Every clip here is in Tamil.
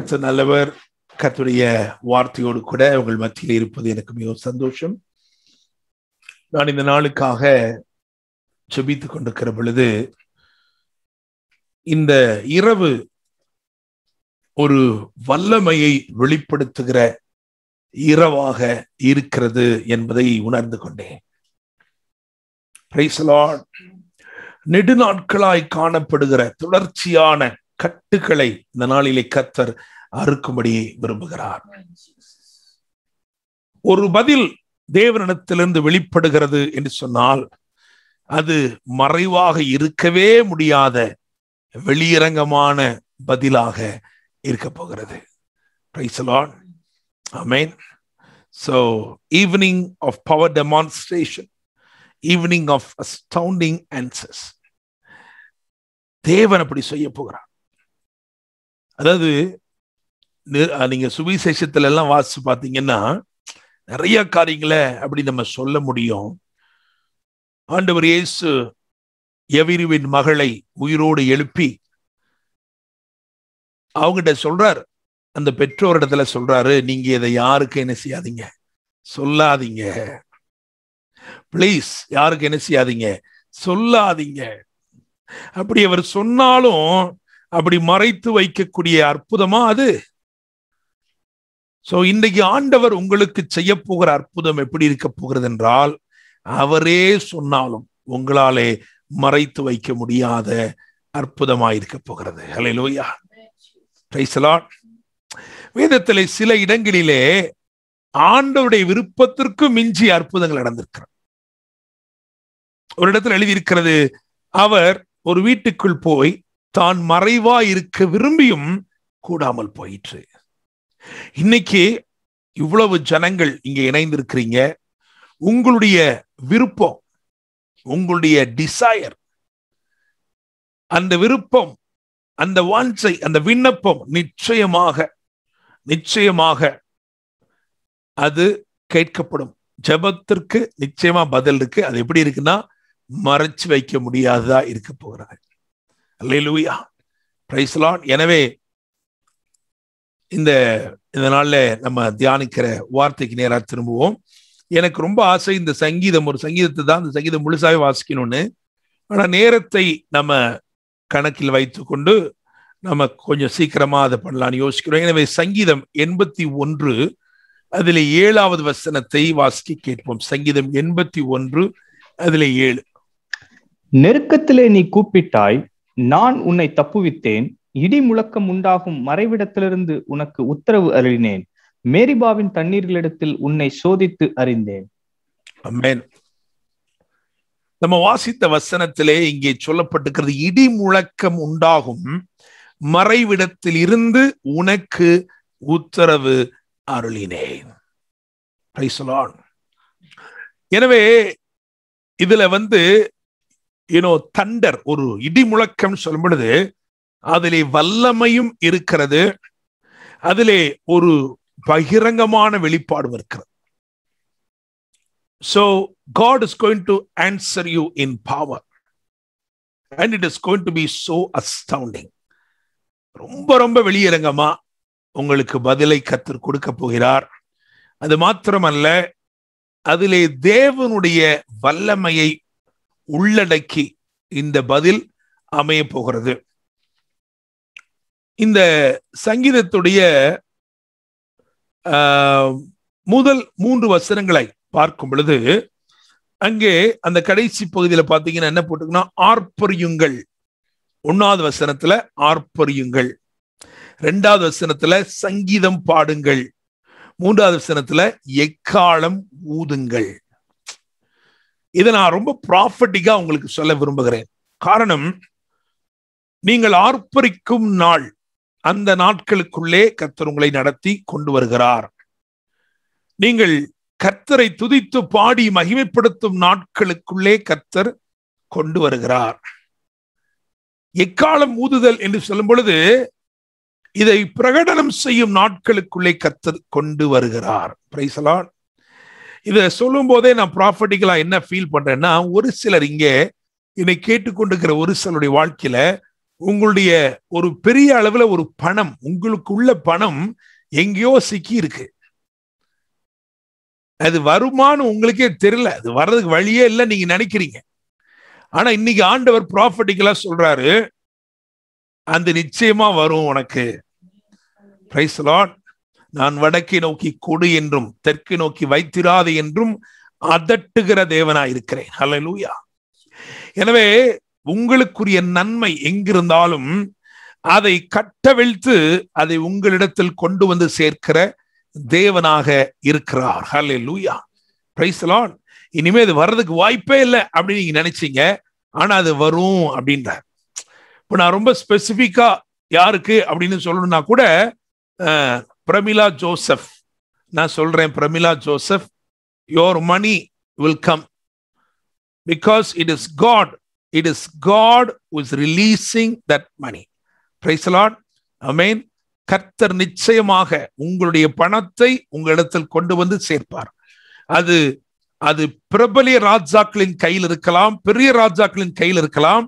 கற்று நல்லவர் கத்துடைய வார்த்தையோடு கூட உங்கள் மத்தியில் இருப்பது எனக்கு மிகவும் சந்தோஷம் நான் இந்த நாளுக்காக செபித்து கொண்டிருக்கிற பொழுது இந்த இரவு ஒரு வல்லமையை வெளிப்படுத்துகிற இரவாக இருக்கிறது என்பதை உணர்ந்து கொண்டேன் நெடுநாட்களாய் காணப்படுகிற தொடர்ச்சியான கட்டுகளை இந்த நாளிலே கத்தர் அறுக்கும்படி விரும்புகிறார் ஒரு பதில் தேவனிடத்திலிருந்து வெளிப்படுகிறது என்று சொன்னால் அது மறைவாக இருக்கவே முடியாத வெளியரங்கமான பதிலாக இருக்க போகிறது so evening of power demonstration evening of astounding answers தேவன் அப்படி செய்ய போகிறார் அதாவது நீங்க சுவிசேஷத்துல எல்லாம் வாசிச்சு பாத்தீங்கன்னா நிறைய காரியங்களை அப்படி நம்ம சொல்ல முடியும் ஆண்டவர் இயேசு எவிரிவின் மகளை உயிரோடு எழுப்பி அவங்கிட்ட சொல்றார் அந்த பெற்றோரிடத்துல சொல்றாரு நீங்க இதை யாருக்கு என்ன செய்யாதீங்க சொல்லாதீங்க பிளீஸ் யாருக்கு என்ன செய்யாதீங்க சொல்லாதீங்க அப்படி அவர் சொன்னாலும் அப்படி மறைத்து வைக்கக்கூடிய அற்புதமா அது சோ இன்றைக்கு ஆண்டவர் உங்களுக்கு செய்ய போகிற அற்புதம் எப்படி இருக்க போகிறது என்றால் அவரே சொன்னாலும் உங்களாலே மறைத்து வைக்க முடியாத அற்புதமாயிருக்க போகிறது ஹலே லோயா வேதத்திலே சில இடங்களிலே ஆண்டவருடைய விருப்பத்திற்கு மிஞ்சி அற்புதங்கள் நடந்திருக்கிறார் ஒரு இடத்துல எழுதியிருக்கிறது அவர் ஒரு வீட்டுக்குள் போய் தான் மறைவா இருக்க விரும்பியும் கூடாமல் போயிற்று இன்னைக்கு இவ்வளவு ஜனங்கள் இங்க இணைந்திருக்கிறீங்க உங்களுடைய விருப்பம் உங்களுடைய டிசையர் அந்த விருப்பம் அந்த வாஞ்சை அந்த விண்ணப்பம் நிச்சயமாக நிச்சயமாக அது கேட்கப்படும் ஜபத்திற்கு நிச்சயமா பதில் இருக்கு அது எப்படி இருக்குன்னா மறைச்சு வைக்க முடியாததா இருக்க போகிறார்கள் எனவே இந்த இந்த நாளில் நம்ம தியானிக்கிற வார்த்தைக்கு நேராக திரும்புவோம் எனக்கு ரொம்ப ஆசை இந்த சங்கீதம் ஒரு சங்கீதத்தை தான் இந்த சங்கீதம் முழுசாகவே வாசிக்கணும்னு ஆனால் நேரத்தை நம்ம கணக்கில் வைத்துக்கொண்டு நம்ம கொஞ்சம் சீக்கிரமாக அதை பண்ணலான்னு யோசிக்கிறோம் எனவே சங்கீதம் எண்பத்தி ஒன்று அதில் ஏழாவது வசனத்தை வாசிக்க கேட்போம் சங்கீதம் எண்பத்தி ஒன்று அதில் ஏழு நெருக்கத்திலே நீ கூப்பிட்டாய் நான் உன்னை தப்புவித்தேன் இடி முழக்கம் உண்டாகும் மறைவிடத்திலிருந்து உனக்கு உத்தரவு அருளினேன் மேரிபாவின் தண்ணீர்களிடத்தில் உன்னை சோதித்து அறிந்தேன் நம்ம வாசித்த வசனத்திலே இங்கே சொல்லப்பட்டிருக்கிறது இடி முழக்கம் உண்டாகும் மறைவிடத்தில் இருந்து உனக்கு உத்தரவு அருளினேன் எனவே இதுல வந்து ஏனோ தண்டர் ஒரு இடி முழக்கம் சொல்லும் பொழுது அதிலே வல்லமையும் இருக்கிறது அதிலே ஒரு பகிரங்கமான வெளிப்பாடும் இருக்கிறது so God is going to answer you in power and it is going to be so astounding ரொம்ப ரொம்ப வெளியரங்கமா உங்களுக்கு பதிலை கத்து கொடுக்க போகிறார் அது மாத்திரமல்ல அதிலே தேவனுடைய வல்லமையை உள்ளடக்கி இந்த பதில் அமைய போகிறது இந்த சங்கீதத்துடைய முதல் மூன்று வசனங்களை பார்க்கும் பொழுது அங்கே அந்த கடைசி பகுதியில் பார்த்தீங்கன்னா என்ன போட்டுக்கணும் ஆர்ப்பரியுங்கள் ஒன்னாவது வசனத்துல ஆர்ப்பரியுங்கள் ரெண்டாவது வசனத்துல சங்கீதம் பாடுங்கள் மூன்றாவது வசனத்துல எக்காலம் ஊதுங்கள் இதை நான் ரொம்ப ப்ராஃபட்டிக்கா உங்களுக்கு சொல்ல விரும்புகிறேன் காரணம் நீங்கள் ஆர்ப்பரிக்கும் நாள் அந்த நாட்களுக்குள்ளே கர்த்தர் உங்களை நடத்தி கொண்டு வருகிறார் நீங்கள் கர்த்தரை துதித்து பாடி மகிமைப்படுத்தும் நாட்களுக்குள்ளே கர்த்தர் கொண்டு வருகிறார் எக்காலம் ஊதுதல் என்று சொல்லும் பொழுது இதை பிரகடனம் செய்யும் நாட்களுக்குள்ளே கர்த்தர் கொண்டு வருகிறார் பிரைசலால் இதை சொல்லும் போதே நான் ப்ராஃபர்டிகளா என்ன ஃபீல் பண்றேன்னா ஒரு சிலர் இங்கே என்னை கேட்டுக்கொண்டிருக்கிற ஒரு சிலருடைய வாழ்க்கையில உங்களுடைய ஒரு பெரிய அளவுல ஒரு பணம் உங்களுக்கு உள்ள பணம் எங்கேயோ சிக்கி இருக்கு அது வருமானு உங்களுக்கே தெரியல அது வர்றதுக்கு வழியே இல்லை நீங்க நினைக்கிறீங்க ஆனா இன்னைக்கு ஆண்டவர் ப்ராஃபிட்டிக்கலா சொல்றாரு அந்த நிச்சயமா வரும் உனக்கு நான் வடக்கை நோக்கி கொடு என்றும் தெற்கு நோக்கி வைத்திராது என்றும் அதட்டுகிற தேவனாயிருக்கிறேன் லூயா எனவே உங்களுக்குரிய நன்மை எங்கிருந்தாலும் அதை கட்டவிழ்த்து அதை உங்களிடத்தில் கொண்டு வந்து சேர்க்கிற தேவனாக இருக்கிறார் ஹலே லூயா பிரைஸ்லான் இனிமே அது வர்றதுக்கு வாய்ப்பே இல்லை அப்படின்னு நீங்க நினைச்சீங்க ஆனா அது வரும் அப்படின்ற இப்போ நான் ரொம்ப ஸ்பெசிபிக்கா யாருக்கு அப்படின்னு சொல்லணும்னா கூட பிரமிளா ஜோசப் நான் சொல்றேன் Pramila Joseph your money will come because it is God it is God who is that that money. Praise the Lord. கர்த்தர் நிச்சயமாக உங்களுடைய பணத்தை உங்களிடத்தில் கொண்டு வந்து சேர்ப்பார் அது அது பிரபலிய ராஜாக்களின் கையில் இருக்கலாம் பெரிய ராஜாக்களின் கையில் இருக்கலாம்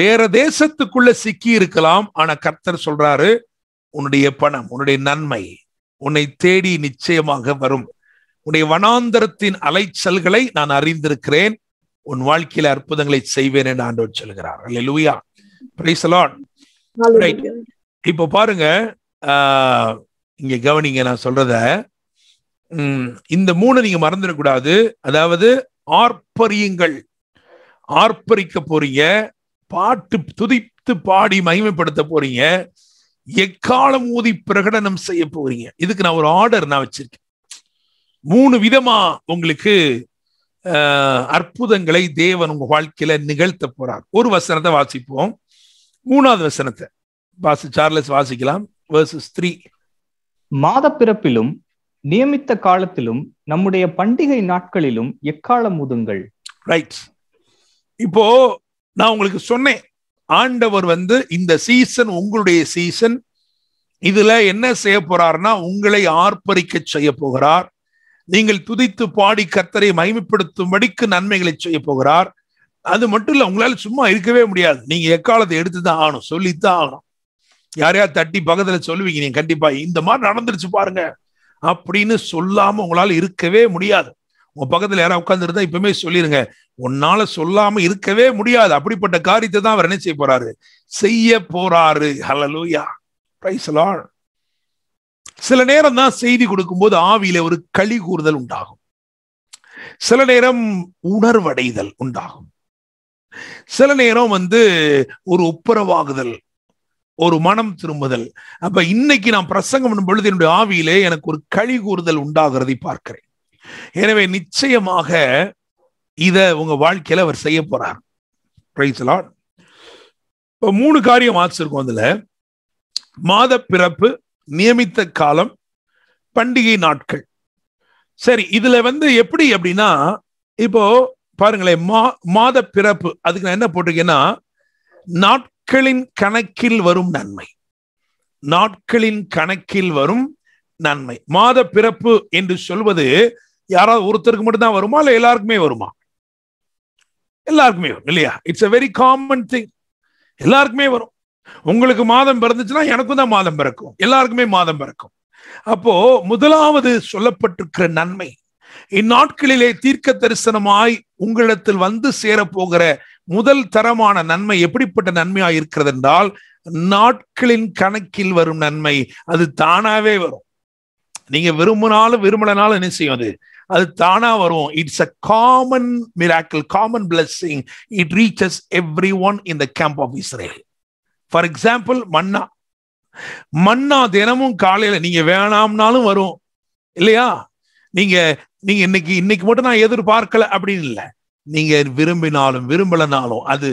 வேற தேசத்துக்குள்ள சிக்கி இருக்கலாம் ஆனா கர்த்தர் சொல்றாரு உன்னுடைய பணம் உன்னுடைய நன்மை உன்னை தேடி நிச்சயமாக வரும் உன்னுடைய வனாந்தரத்தின் அலைச்சல்களை நான் அறிந்திருக்கிறேன் உன் வாழ்க்கையில அற்புதங்களை செய்வேன் என்று ஆண்டவர் சொல்லுகிறார் லூயா இப்ப பாருங்க இங்க கவனிங்க நான் சொல்றத இந்த மூணு நீங்க மறந்துடக்கூடாது அதாவது ஆர்ப்பரியுங்கள் ஆர்ப்பரிக்க போறீங்க பாட்டு துதித்து பாடி மகிமைப்படுத்த போறீங்க எக்காலம் ஊதி பிரகடனம் செய்ய போறீங்க இதுக்கு நான் ஒரு ஆர்டர் நான் வச்சிருக்கேன் மூணு விதமா உங்களுக்கு அற்புதங்களை தேவன் உங்க வாழ்க்கையில நிகழ்த்த போறார் ஒரு வசனத்தை வாசிப்போம் மூணாவது வசனத்தை வாசி சார்லஸ் வாசிக்கலாம் வேர்சஸ் த்ரீ மாத பிறப்பிலும் நியமித்த காலத்திலும் நம்முடைய பண்டிகை நாட்களிலும் எக்காலம் முதுங்கள் ரைட் இப்போ நான் உங்களுக்கு சொன்னேன் ஆண்டவர் வந்து இந்த சீசன் உங்களுடைய சீசன் இதுல என்ன செய்ய போறாருன்னா உங்களை ஆர்ப்பரிக்க செய்ய போகிறார் நீங்கள் துதித்து பாடி கத்தரை மகிமைப்படுத்தும்படிக்கு நன்மைகளை செய்ய போகிறார் அது மட்டும் இல்ல உங்களால சும்மா இருக்கவே முடியாது நீங்க எக்காலத்தை எடுத்துதான் ஆகணும் சொல்லித்தான் ஆகணும் யாரையா தட்டி பக்கத்துல சொல்லுவீங்க நீங்க கண்டிப்பா இந்த மாதிரி நடந்துருச்சு பாருங்க அப்படின்னு சொல்லாம உங்களால இருக்கவே முடியாது உங்க பக்கத்துல யாராவது உட்காந்துருந்தா இப்பவுமே சொல்லிருங்க உன்னால சொல்லாம இருக்கவே முடியாது அப்படிப்பட்ட காரியத்தை தான் அவர் என்ன செய்ய போறாரு செய்ய போறாரு ஹலலூயா பிரைஸ் சில நேரம் தான் செய்தி கொடுக்கும்போது ஆவியில ஒரு களி கூறுதல் உண்டாகும் சில நேரம் உணர்வடைதல் உண்டாகும் சில நேரம் வந்து ஒரு ஒப்புரவாகுதல் ஒரு மனம் திரும்புதல் அப்ப இன்னைக்கு நான் பிரசங்கம் பண்ணும் பொழுது என்னுடைய ஆவியிலே எனக்கு ஒரு களி கூறுதல் உண்டாகிறதை பார்க்கிறேன் எனவே நிச்சயமாக இத உங்க வாழ்க்கையில அவர் செய்ய போறார் மூணு காரியம் ஆச்சிருக்கோம் அதுல மாத பிறப்பு நியமித்த காலம் பண்டிகை நாட்கள் சரி இதுல வந்து எப்படி அப்படின்னா இப்போ பாருங்களேன் மா மாத பிறப்பு அதுக்கு நான் என்ன போட்டிருக்கேன்னா நாட்களின் கணக்கில் வரும் நன்மை நாட்களின் கணக்கில் வரும் நன்மை மாத பிறப்பு என்று சொல்வது யாராவது ஒருத்தருக்கு மட்டும்தான் வருமா இல்ல எல்லாருக்குமே வருமா எல்லாருக்குமே வரும் இல்லையா it's a very common thing எல்லாருக்குமே வரும் உங்களுக்கு மாதம் பிறந்துச்சுன்னா எனக்கும் தான் மாதம் பிறக்கும் எல்லாருக்குமே மாதம் பிறக்கும் அப்போ முதலாவது சொல்லப்பட்டிருக்கிற நன்மை இந்நாட்களிலே தீர்க்க தரிசனமாய் உங்களிடத்தில் வந்து சேர போகிற முதல் தரமான நன்மை எப்படிப்பட்ட நன்மையா இருக்கிறது என்றால் நாட்களின் கணக்கில் வரும் நன்மை அது தானாவே வரும் நீங்க விரும்பினாலும் விரும்பலனாலும் என்ன செய்யும் அது அது தானா வரும் it's a common miracle common blessing it reaches everyone in the camp of Israel for example manna manna தினமும் காலையில நீங்க வேணாம்னாலும் வரும் இல்லையா நீங்க நீங்க இன்னைக்கு இன்னைக்கு மட்டும் நான் எதிர்பார்க்கல அப்படின்னு இல்லை நீங்க விரும்பினாலும் விரும்பலனாலும் அது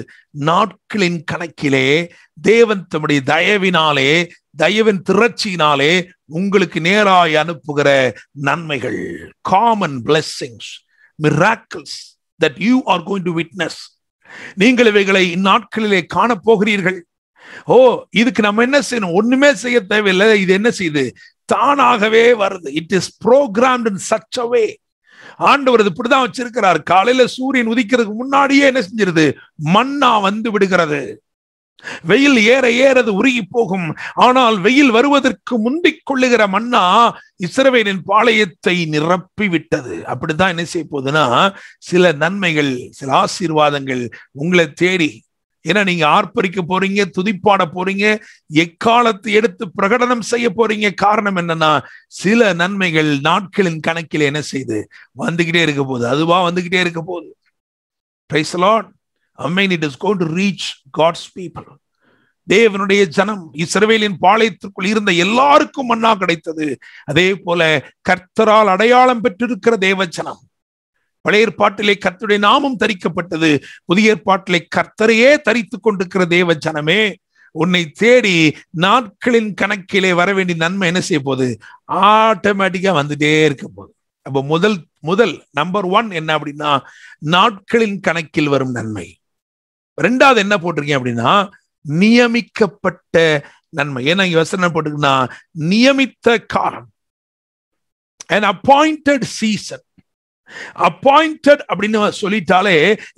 நாட்களின் கணக்கிலே தேவன் தம்முடைய தயவினாலே தயவின் திரட்சியினாலே உங்களுக்கு நேராய் அனுப்புகிற நன்மைகள் common blessings miracles that you are going to witness நீங்கள் இவைகளை இந்நாட்களிலே காணப்போகிறீர்கள் ஓ இதுக்கு நம்ம என்ன செய்யணும் ஒண்ணுமே செய்ய தேவையில்லை இது என்ன செய்யுது தானாகவே வருது இட் இஸ் ப்ரோக்ராம்ட் சச் ஆண்டவர் இப்படிதான் வச்சிருக்கிறார் காலையில சூரியன் உதிக்கிறதுக்கு முன்னாடியே என்ன செஞ்சிருது மண்ணா வந்து விடுகிறது வெயில் ஏற ஏறது உருகி போகும் ஆனால் வெயில் வருவதற்கு முந்திக் கொள்ளுகிற மன்னா இஸ்ரவேலின் பாளையத்தை நிரப்பி விட்டது அப்படித்தான் என்ன செய்ய போகுதுன்னா சில நன்மைகள் சில ஆசீர்வாதங்கள் உங்களை தேடி ஏன்னா நீங்க ஆர்ப்பரிக்க போறீங்க துதிப்பாட போறீங்க எக்காலத்தை எடுத்து பிரகடனம் செய்ய போறீங்க காரணம் என்னன்னா சில நன்மைகள் நாட்களின் கணக்கில் என்ன செய்து வந்துகிட்டே இருக்க போகுது அதுவா வந்துகிட்டே இருக்க போகுது it is reach God's people தேவனுடைய ஜனம் இஸ்ரவேலின் பாளையத்திற்குள் இருந்த எல்லாருக்கும் மண்ணா கிடைத்தது அதே போல கர்த்தரால் அடையாளம் பெற்றிருக்கிற தேவ ஜனம் பழைய ஏற்பாட்டிலே கர்த்தருடைய நாமம் தரிக்கப்பட்டது புதிய ஏற்பாட்டிலே கர்த்தரையே தரித்து கொண்டிருக்கிற தேவ ஜனமே உன்னை தேடி நாட்களின் கணக்கிலே வர வேண்டிய நன்மை என்ன செய்ய போகுது ஆட்டோமேட்டிக்கா வந்துட்டே இருக்க போகுது அப்ப முதல் முதல் நம்பர் ஒன் என்ன அப்படின்னா நாட்களின் கணக்கில் வரும் நன்மை ரெண்டாவது என்ன போட்டிருக்கீங்க அப்படின்னா நியமிக்கப்பட்ட நன்மை ஏன்னா இங்க வசனம் என்ன போட்டிருக்குன்னா நியமித்த காலம் அப்பாயிண்டட் சீசன் அப்பாயிண்டட் அப்படின்னு சொல்லிட்டாலே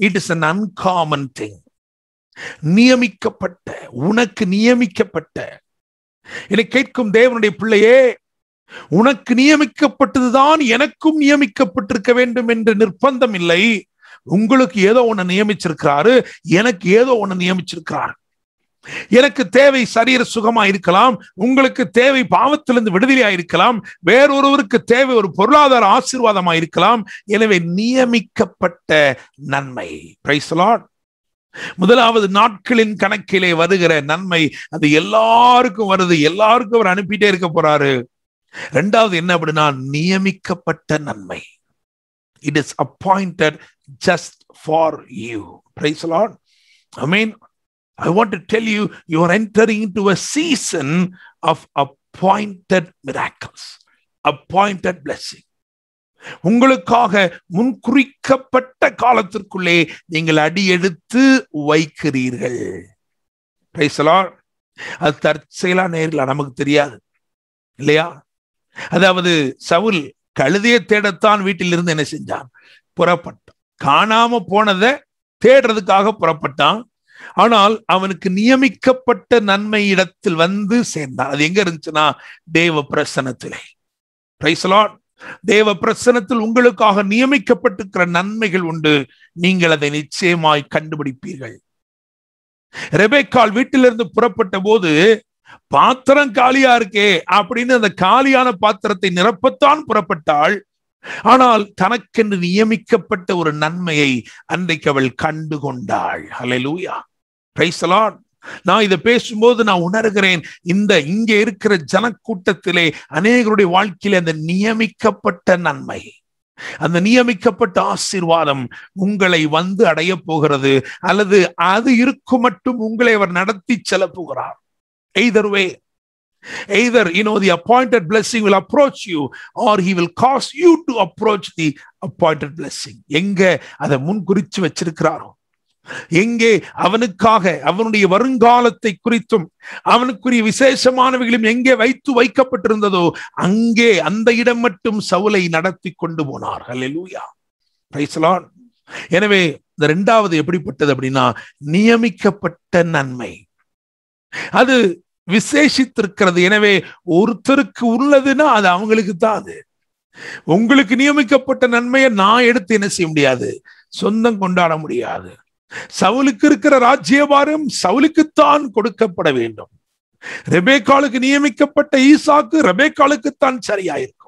it is an uncommon thing நியமிக்கப்பட்ட உனக்கு நியமிக்கப்பட்ட என்னை கேட்கும் தேவனுடைய பிள்ளையே உனக்கு நியமிக்கப்பட்டதுதான் எனக்கும் நியமிக்கப்பட்டிருக்க வேண்டும் என்று நிர்பந்தம் இல்லை உங்களுக்கு ஏதோ ஒன்னு நியமிச்சிருக்கிறாரு எனக்கு ஏதோ ஒன்னு நியமிச்சிருக்கிறார் எனக்கு தேவை சரீர சுகமா இருக்கலாம் உங்களுக்கு தேவை பாவத்திலிருந்து விடுதலையா இருக்கலாம் வேறொருவருக்கு தேவை ஒரு பொருளாதார ஆசீர்வாதமா இருக்கலாம் எனவே நியமிக்கப்பட்ட நன்மை முதலாவது நாட்களின் கணக்கிலே வருகிற நன்மை அது எல்லாருக்கும் வருது எல்லாருக்கும் அவர் அனுப்பிட்டே இருக்க போறாரு ரெண்டாவது என்ன அப்படின்னா நியமிக்கப்பட்ட நன்மை it is appointed just for you praise Lord I mean I want to tell you, you are entering into a season of appointed miracles, appointed blessing. உங்களுக்காக முன்குறிக்கப்பட்ட காலத்திற்குள்ளே நீங்கள் அடி எடுத்து வைக்கிறீர்கள் அது தற்செயலா நேரில் நமக்கு தெரியாது இல்லையா அதாவது சவுல் கழுதிய தேடத்தான் வீட்டிலிருந்து என்ன செஞ்சான் புறப்பட்டான் காணாம போனதை தேடுறதுக்காக புறப்பட்டான் ஆனால் அவனுக்கு நியமிக்கப்பட்ட நன்மை இடத்தில் வந்து சேர்ந்தான் அது எங்க இருந்துச்சுன்னா தேவ பிரசனத்திலே தேவ பிரசனத்தில் உங்களுக்காக நியமிக்கப்பட்டிருக்கிற நன்மைகள் உண்டு நீங்கள் அதை நிச்சயமாய் கண்டுபிடிப்பீர்கள் ரெபேக்கால் வீட்டிலிருந்து புறப்பட்ட போது பாத்திரம் காலியா இருக்கே அப்படின்னு அந்த காலியான பாத்திரத்தை நிரப்பத்தான் புறப்பட்டாள் ஆனால் தனக்கென்று நியமிக்கப்பட்ட ஒரு நன்மையை அன்றைக்கு அவள் கண்டு கொண்டாள் லூயா பேசலாம் நான் இதை பேசும்போது நான் உணர்கிறேன் இந்த இங்க இருக்கிற ஜனக்கூட்டத்திலே அநேகருடைய வாழ்க்கையில அந்த நியமிக்கப்பட்ட நன்மை அந்த நியமிக்கப்பட்ட ஆசீர்வாதம் உங்களை வந்து அடைய போகிறது அல்லது அது இருக்கும் மட்டும் உங்களை அவர் நடத்தி செல்ல போகிறார் எய்தர் வே எய்தர் இனோ the appointed blessing will approach you or he will cause you to approach the appointed blessing எங்க அதை முன்குறிச்சு வச்சிருக்கிறாரோ எங்கே அவனுக்காக அவனுடைய வருங்காலத்தை குறித்தும் அவனுக்குரிய விசேஷமானவைகளும் எங்கே வைத்து வைக்கப்பட்டிருந்ததோ அங்கே அந்த இடம் மட்டும் சவுலை நடத்தி கொண்டு போனார்கள் எனவே இந்த இரண்டாவது எப்படிப்பட்டது அப்படின்னா நியமிக்கப்பட்ட நன்மை அது விசேஷித்திருக்கிறது எனவே ஒருத்தருக்கு உள்ளதுன்னா அது அவங்களுக்கு தான் அது உங்களுக்கு நியமிக்கப்பட்ட நன்மையை நான் எடுத்து என்ன செய்ய முடியாது சொந்தம் கொண்டாட முடியாது சவுலுக்கு இருக்கிற ராஜ்யபாரம் சவுலுக்குத்தான் கொடுக்கப்பட வேண்டும் ரெபேக்காலுக்கு நியமிக்கப்பட்ட ஈசாக்கு ரெபேக்காலுக்குத்தான் சரியாயிருக்கும்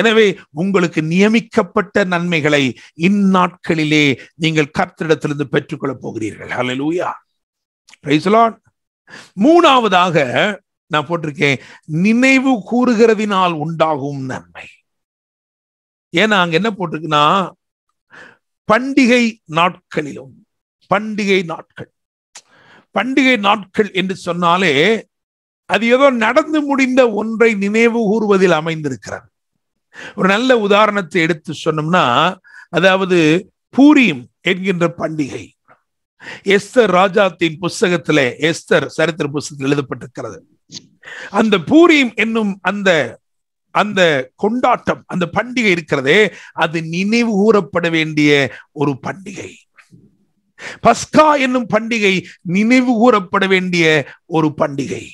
எனவே உங்களுக்கு நியமிக்கப்பட்ட நன்மைகளை இந்நாட்களிலே நீங்கள் கர்த்திடத்திலிருந்து பெற்றுக்கொள்ளப் போகிறீர்கள் மூணாவதாக நான் போட்டிருக்கேன் நினைவு கூறுகிறதினால் உண்டாகும் நன்மை ஏன்னா அங்க என்ன போட்டிருக்குன்னா பண்டிகை நாட்களிலும் பண்டிகை நாட்கள் பண்டிகை நாட்கள் என்று சொன்னாலே அது ஏதோ நடந்து முடிந்த ஒன்றை நினைவு கூறுவதில் அமைந்திருக்கிறது ஒரு நல்ல உதாரணத்தை எடுத்து சொன்னோம்னா அதாவது பூரியம் என்கின்ற பண்டிகை எஸ்தர் ராஜாத்தின் புஸ்தகத்துல எஸ்தர் சரித்திர புஸ்தகத்தில் எழுதப்பட்டிருக்கிறது அந்த பூரியம் என்னும் அந்த அந்த கொண்டாட்டம் அந்த பண்டிகை இருக்கிறதே அது நினைவு கூறப்பட வேண்டிய ஒரு பண்டிகை பஸ்கா என்னும் பண்டிகை நினைவு கூறப்பட வேண்டிய ஒரு பண்டிகை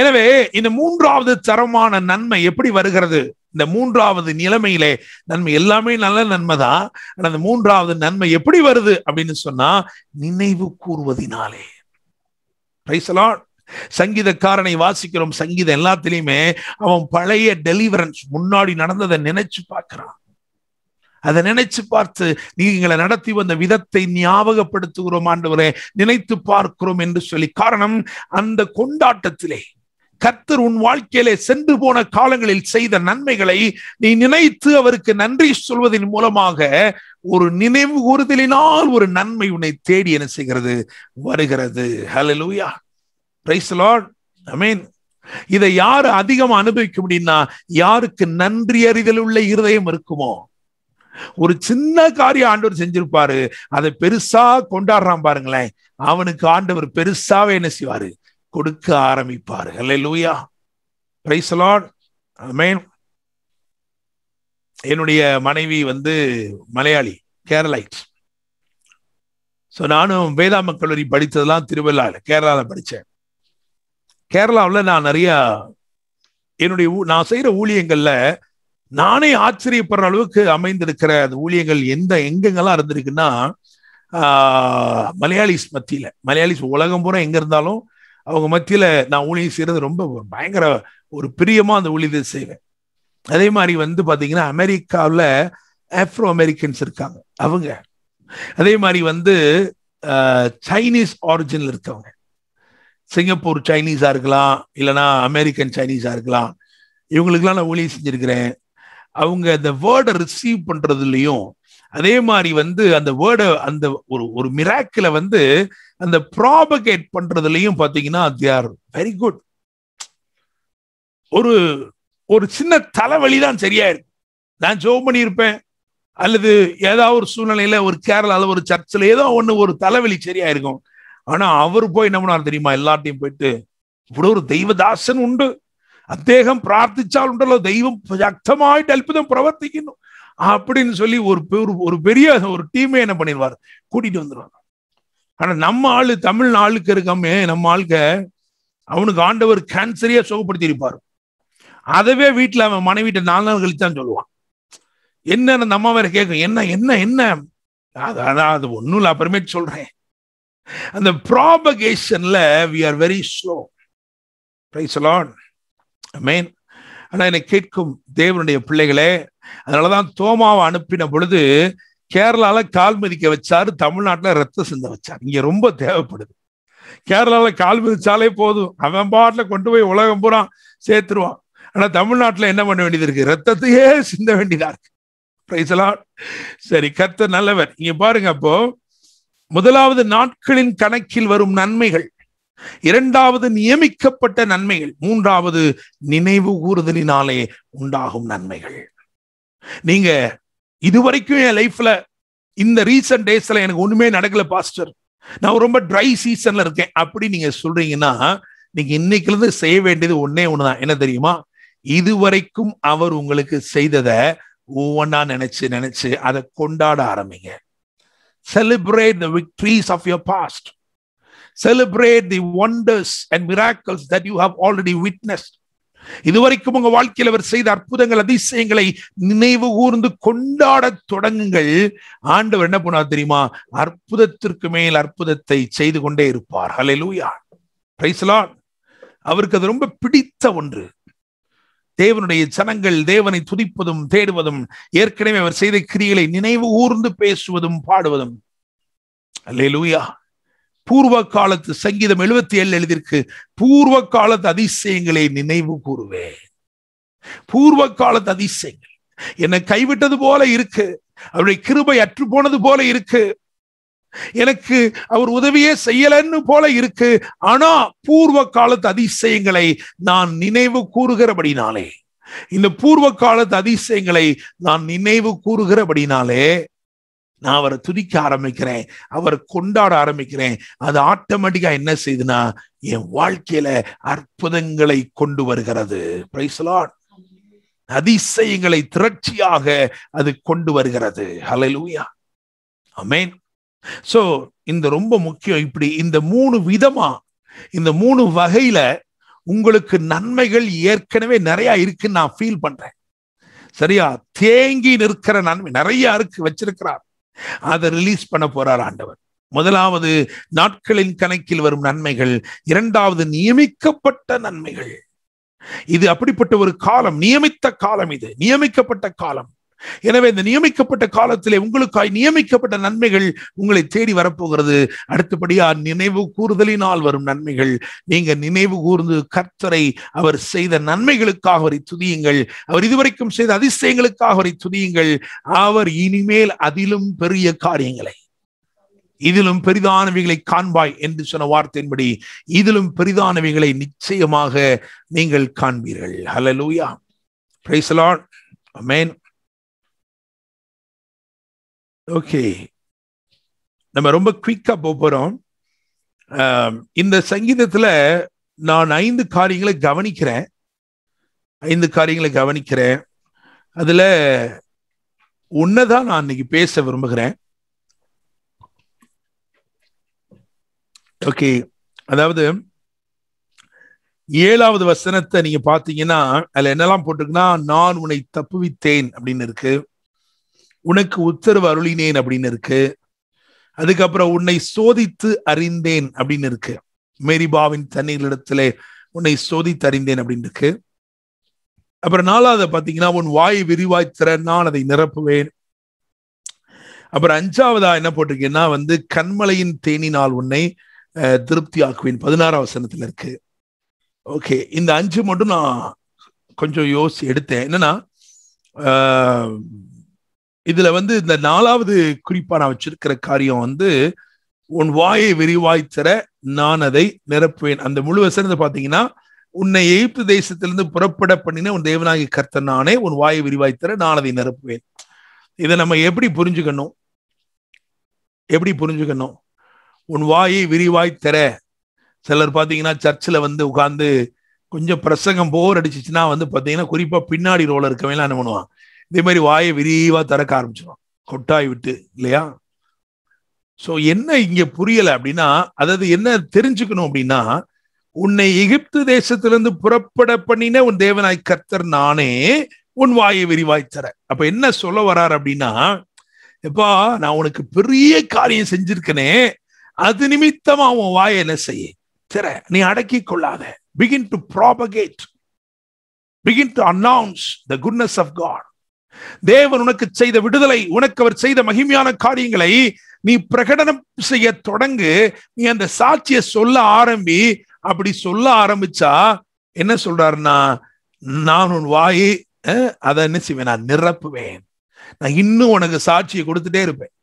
எனவே இந்த மூன்றாவது தரமான நன்மை எப்படி வருகிறது இந்த மூன்றாவது நிலைமையிலே நன்மை எல்லாமே நல்ல நன்மைதான் அந்த மூன்றாவது நன்மை எப்படி வருது அப்படின்னு சொன்னா நினைவு கூறுவதினாலே சங்கீதக்காரனை வாசிக்கிறோம் சங்கீதம் எல்லாத்திலையுமே அவன் பழைய டெலிவரன்ஸ் முன்னாடி நடந்ததை நினைச்சு பார்க்கிறான் அதை நினைச்சு பார்த்து நீங்களை நடத்தி வந்த விதத்தை ஞாபகப்படுத்துகிறோம் ஆண்டவரே நினைத்து பார்க்கிறோம் என்று சொல்லி காரணம் அந்த கொண்டாட்டத்திலே கர்த்தர் உன் வாழ்க்கையிலே சென்று போன காலங்களில் செய்த நன்மைகளை நீ நினைத்து அவருக்கு நன்றி சொல்வதன் மூலமாக ஒரு நினைவு கூறுதலினால் ஒரு நன்மை உன்னை தேடி என செய்கிறது வருகிறது ஹலலூயா பிரைஸ் லார்ட் இதை யாரு அதிகமா அனுபவிக்க முடியும்னா யாருக்கு நன்றி அறிதல் உள்ள இருதயம் இருக்குமோ ஒரு சின்ன காரியம் ஆண்டவர் செஞ்சிருப்பாரு அதை பெருசா கொண்டாடுறான் பாருங்களேன் அவனுக்கு ஆண்டவர் பெருசாவே என்ன செய்வாரு கொடுக்க ஆரம்பிப்பாரு அல்ல லூயா என்னுடைய மனைவி வந்து மலையாளி கேரளைட் ஸோ நானும் வேதாம கல்லூரி படித்ததெல்லாம் திருவள்ளாவில் கேரளாவில் படித்தேன் கேரளாவில் நான் நிறையா என்னுடைய நான் செய்கிற ஊழியங்களில் நானே ஆச்சரியப்படுற அளவுக்கு அமைந்திருக்கிற அந்த ஊழியங்கள் எந்த எங்கெங்கெல்லாம் இருந்திருக்குன்னா மலையாளிஸ் மத்தியில மலையாளிஸ் உலகம் பூரா எங்க இருந்தாலும் அவங்க மத்தியில நான் ஊழியம் செய்யறது ரொம்ப பயங்கர ஒரு பிரியமா அந்த ஊழியத்தை செய்வேன் அதே மாதிரி வந்து பாத்தீங்கன்னா அமெரிக்காவில் ஆப்ரோ அமெரிக்கன்ஸ் இருக்காங்க அவங்க அதே மாதிரி வந்து சைனீஸ் ஆரிஜினில் இருக்கவங்க சிங்கப்பூர் சைனீஸா இருக்கலாம் இல்லைன்னா அமெரிக்கன் சைனீஸா இருக்கலாம் இவங்களுக்கெல்லாம் நான் ஊழியம் செஞ்சிருக்கிறேன் அவங்க அந்த வேர்டை ரிசீவ் பண்றதுலயும் அதே மாதிரி வந்து அந்த வேர்டை அந்த ஒரு ஒரு மிராக்கில வந்து அந்த ப்ராபகேட் பண்றதுலயும் பாத்தீங்கன்னா தே ஆர் வெரி குட் ஒரு ஒரு சின்ன தலைவலி தான் சரியா நான் ஜோ பண்ணியிருப்பேன் அல்லது ஏதாவது ஒரு சூழ்நிலையில ஒரு கேரளாவில் ஒரு சர்ச்சில் ஏதோ ஒன்று ஒரு தலைவலி சரியா இருக்கும் ஆனா அவர் போய் என்ன பண்ணார் தெரியுமா எல்லாத்தையும் போயிட்டு இப்படி ஒரு தெய்வதாசன் உண்டு அத்தேகம் பிரார்த்திச்சால் ഉണ്ടല്ലോ தெய்வம் சக்தமாயிட்டு അത്ഭുതം பிரவர்த்திக்கணும் அப்படின்னு சொல்லி ஒரு ஒரு பெரிய ஒரு டீமே என்ன பண்ணிடுவார் கூட்டிட்டு வந்துடுவாங்க ஆனா நம்ம ஆளு தமிழ் ஆளுக்கு இருக்காமே நம்ம ஆளுக்க அவனுக்கு ஆண்டவர் கேன்சரியா சுகப்படுத்தி இருப்பார் அதவே வீட்டுல அவன் மனைவிட்ட நாலு நாள் கழிச்சு தான் சொல்லுவான் என்ன நம்ம வேற கேட்கும் என்ன என்ன என்ன அதான் அது ஒண்ணும் இல்லை அப்புறமே சொல்றேன் அந்த ப்ராபகேஷன்ல we are very slow praise மெயின் ஆனால் என்னை கேட்கும் தேவனுடைய பிள்ளைகளே தான் தோமாவை அனுப்பின பொழுது கேரளாவில் கால் மிதிக்க வச்சாரு தமிழ்நாட்டில் ரத்த சிந்த வச்சார் இங்கே ரொம்ப தேவைப்படுது கேரளாவில் கால் மிதிச்சாலே போதும் அவன் பாட்டில் கொண்டு போய் உலகம் பூரா சேர்த்துருவான் ஆனால் தமிழ்நாட்டில் என்ன பண்ண வேண்டியது இருக்கு ரத்தத்தையே சிந்த வேண்டியதா இருக்கு சரி கத்த நல்லவர் இங்க பாருங்க அப்போ முதலாவது நாட்களின் கணக்கில் வரும் நன்மைகள் இரண்டாவது நியமிக்கப்பட்ட நன்மைகள் மூன்றாவது நினைவு கூறுதலினாலே உண்டாகும் நன்மைகள் நீங்க இதுவரைக்கும் என் லைஃப்ல இந்த ரீசன்ட் டேஸ்ல எனக்கு ஒண்ணுமே நடக்கல பாஸ்டர் நான் ரொம்ப ட்ரை சீசன்ல இருக்கேன் அப்படி நீங்க சொல்றீங்கன்னா நீங்க இன்னைக்குல இருந்து செய்ய வேண்டியது ஒன்னே ஒண்ணுதான் என்ன தெரியுமா இதுவரைக்கும் அவர் உங்களுக்கு செய்தத ஒவ்வொன்னா நினைச்சு நினைச்சு அதை கொண்டாட ஆரம்பிங்க celebrate the of your past celebrate the wonders and miracles that you have already witness இதுவரைக்கும் உங்க வாழ்க்கையில் அவர் செய்த அற்புதங்கள் அதிசயங்களை நினைவு கூர்ந்து கொண்டாட தொடங்குங்கள் ஆண்டவர் என்ன பண்ணார் தெரியுமா அற்புதத்திற்கு மேல் அற்புதத்தை செய்து கொண்டே இருப்பார் ஹலெலூயா பிரைஸ்லான் அவருக்கு அது ரொம்ப பிடித்த ஒன்று தேவனுடைய ஜனங்கள் தேவனை துதிப்பதும் தேடுவதும் ஏற்கனவே அவர் செய்த கிரிகளை நினைவு ஊர்ந்து பேசுவதும் பாடுவதும் அல்லேலூயா பூர்வ காலத்து சங்கீதம் எழுபத்தி ஏழு எழுதியிருக்கு பூர்வ காலத்து அதிசயங்களை நினைவு கூறுவேன் பூர்வ காலத்து அதிசயங்கள் என்னை கைவிட்டது போல இருக்கு அவருடைய கிருபை அற்று போனது போல இருக்கு எனக்கு அவர் உதவியே செய்யலன்னு போல இருக்கு ஆனா பூர்வ காலத்து அதிசயங்களை நான் நினைவு கூறுகிறபடினாலே இந்த பூர்வ காலத்து அதிசயங்களை நான் நினைவு கூறுகிறபடினாலே நான் அவரை துதிக்க ஆரம்பிக்கிறேன் அவரை கொண்டாட ஆரம்பிக்கிறேன் அது ஆட்டோமேட்டிக்கா என்ன செய்யுதுன்னா என் வாழ்க்கையில அற்புதங்களை கொண்டு வருகிறது அதிசயங்களை திரட்சியாக அது கொண்டு வருகிறது ஹலலூயா அமேன் சோ இந்த ரொம்ப முக்கியம் இப்படி இந்த மூணு விதமா இந்த மூணு வகையில உங்களுக்கு நன்மைகள் ஏற்கனவே நிறைய இருக்குன்னு நான் ஃபீல் பண்றேன் சரியா தேங்கி நிற்கிற நன்மை நிறைய இருக்கு வச்சிருக்கிறார் அதை ரிலீஸ் பண்ண போறார் ஆண்டவர் முதலாவது நாட்களின் கணக்கில் வரும் நன்மைகள் இரண்டாவது நியமிக்கப்பட்ட நன்மைகள் இது அப்படிப்பட்ட ஒரு காலம் நியமித்த காலம் இது நியமிக்கப்பட்ட காலம் எனவே இந்த நியமிக்கப்பட்ட காலத்திலே உங்களுக்காய் நியமிக்கப்பட்ட நன்மைகள் உங்களை தேடி வரப்போகிறது அடுத்தபடியா நினைவு கூறுதலினால் வரும் நன்மைகள் நீங்க நினைவு கூர்ந்து கர்த்தரை அவர் செய்த நன்மைகளுக்காக அவரை துதியுங்கள் அவர் இதுவரைக்கும் செய்த அதிசயங்களுக்காக அவரை துதியுங்கள் அவர் இனிமேல் அதிலும் பெரிய காரியங்களை இதிலும் பெரிதானவைகளை காண்பாய் என்று சொன்ன வார்த்தையின்படி இதிலும் பெரிதானவைகளை நிச்சயமாக நீங்கள் காண்பீர்கள் ஹலலூயா பிரைஸ் லார்ட் ஓகே நம்ம ரொம்ப போக போறோம் இந்த சங்கீதத்துல நான் ஐந்து காரியங்களை கவனிக்கிறேன் ஐந்து காரியங்களை கவனிக்கிறேன் அதுல ஒன்னதான் நான் இன்னைக்கு பேச விரும்புகிறேன் ஓகே அதாவது ஏழாவது வசனத்தை நீங்க பாத்தீங்கன்னா அதுல என்னெல்லாம் போட்டிருக்குன்னா நான் உன்னை தப்புவித்தேன் அப்படின்னு இருக்கு உனக்கு உத்தரவு அருளினேன் அப்படின்னு இருக்கு அதுக்கப்புறம் உன்னை சோதித்து அறிந்தேன் அப்படின்னு இருக்கு மேரிபாவின் தண்ணீரிடத்திலே உன்னை சோதித்து அறிந்தேன் அப்படின்னு இருக்கு அப்புறம் நாலாவது பாத்தீங்கன்னா உன் வாய் விரிவாய் திற நான் அதை நிரப்புவேன் அப்புறம் அஞ்சாவதா என்ன போட்டிருக்கீங்கன்னா வந்து கண்மலையின் தேனினால் உன்னை திருப்தி ஆக்குவேன் பதினாறாம் வசனத்துல இருக்கு ஓகே இந்த அஞ்சு மட்டும் நான் கொஞ்சம் யோசி எடுத்தேன் என்னன்னா இதுல வந்து இந்த நாலாவது குறிப்பா நான் வச்சிருக்கிற காரியம் வந்து உன் வாயை விரிவாய் தர நான் அதை நிரப்புவேன் அந்த முழு வசனத்தை பாத்தீங்கன்னா உன்னை எயிப்து தேசத்திலிருந்து புறப்பட பண்ணின உன் தேவனாகி கர்த்த நானே உன் வாயை விரிவாய் தர நான் அதை நிரப்புவேன் இதை நம்ம எப்படி புரிஞ்சுக்கணும் எப்படி புரிஞ்சுக்கணும் உன் வாயை விரிவாய் தர சிலர் பாத்தீங்கன்னா சர்ச்சில் வந்து உட்கார்ந்து கொஞ்சம் பிரசங்கம் போர் அடிச்சிச்சுன்னா வந்து பாத்தீங்கன்னா குறிப்பா பின்னாடி ரோல இருக்கவே என்ன பண்ணுவான் இதே மாதிரி வாயை விரிவா திறக்க ஆரம்பிச்சிடும் கொட்டாய் விட்டு இல்லையா சோ என்ன இங்க புரியல அப்படின்னா அதாவது என்ன தெரிஞ்சுக்கணும் அப்படின்னா உன்னை எகிப்து தேசத்திலிருந்து புறப்பட பண்ணின உன் தேவனாய் கர்த்தர் நானே உன் வாயை விரிவாய் தர அப்ப என்ன சொல்ல வரார் அப்படின்னா எப்பா நான் உனக்கு பெரிய காரியம் செஞ்சிருக்கனே அது நிமித்தமா உன் வாயை என்ன செய்ய திற நீ அடக்கி கொள்ளாத begin to propagate begin to announce the goodness of God தேவன் உனக்கு செய்த விடுதலை உனக்கு அவர் செய்த மகிமையான காரியங்களை நீ பிரகடனம் செய்ய தொடங்கு நீ அந்த சாட்சிய சொல்ல ஆரம்பி அப்படி சொல்ல ஆரம்பிச்சா என்ன சொல்றாருன்னா நான் உன் வாயை அதை என்ன செய்வேன் நான் நிரப்புவேன் நான் இன்னும் உனக்கு சாட்சியை கொடுத்துட்டே இருப்பேன்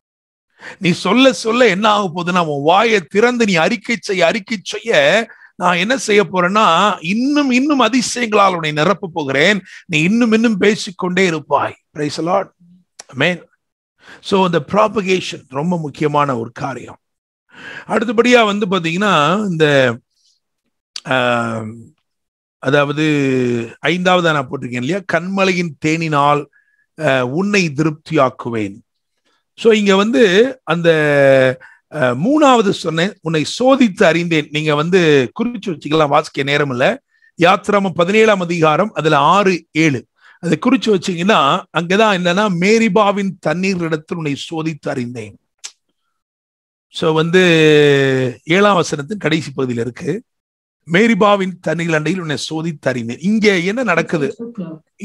நீ சொல்ல சொல்ல என்ன ஆக போகுதுன்னா உன் வாயை திறந்து நீ அறிக்கை செய்ய அறிக்கை செய்ய நான் என்ன செய்ய போறேன்னா இன்னும் இன்னும் அதிசயங்களால் உன்னை நிரப்ப போகிறேன் நீ இன்னும் இன்னும் பேசிக்கொண்டே இருப்பாய் பிரைஸ் இந்த ப்ராபகேஷன் ரொம்ப முக்கியமான ஒரு காரியம் அடுத்தபடியா வந்து பாத்தீங்கன்னா இந்த அதாவது ஐந்தாவது நான் போட்டிருக்கேன் இல்லையா கண்மலையின் தேனினால் உன்னை திருப்தியாக்குவேன் ஸோ இங்க வந்து அந்த மூணாவது சொன்னேன் உன்னை சோதித்து அறிந்தேன் நீங்க வந்து குறிச்சு வச்சுக்கலாம் வாசிக்க நேரம் இல்ல யாத்திராம பதினேழாம் அதிகாரம் அதுல ஆறு ஏழு அதை குறிச்சு வச்சீங்கன்னா அங்கதான் என்னன்னா மேரிபாவின் தண்ணீர் இடத்தில் உன்னை சோதித்து அறிந்தேன் சோ வந்து ஏழாம் வசனத்தின் கடைசி பகுதியில் இருக்கு மேரிபாவின் தண்ணீர் அண்டையில் உன்னை சோதித்து அறிந்தேன் இங்க என்ன நடக்குது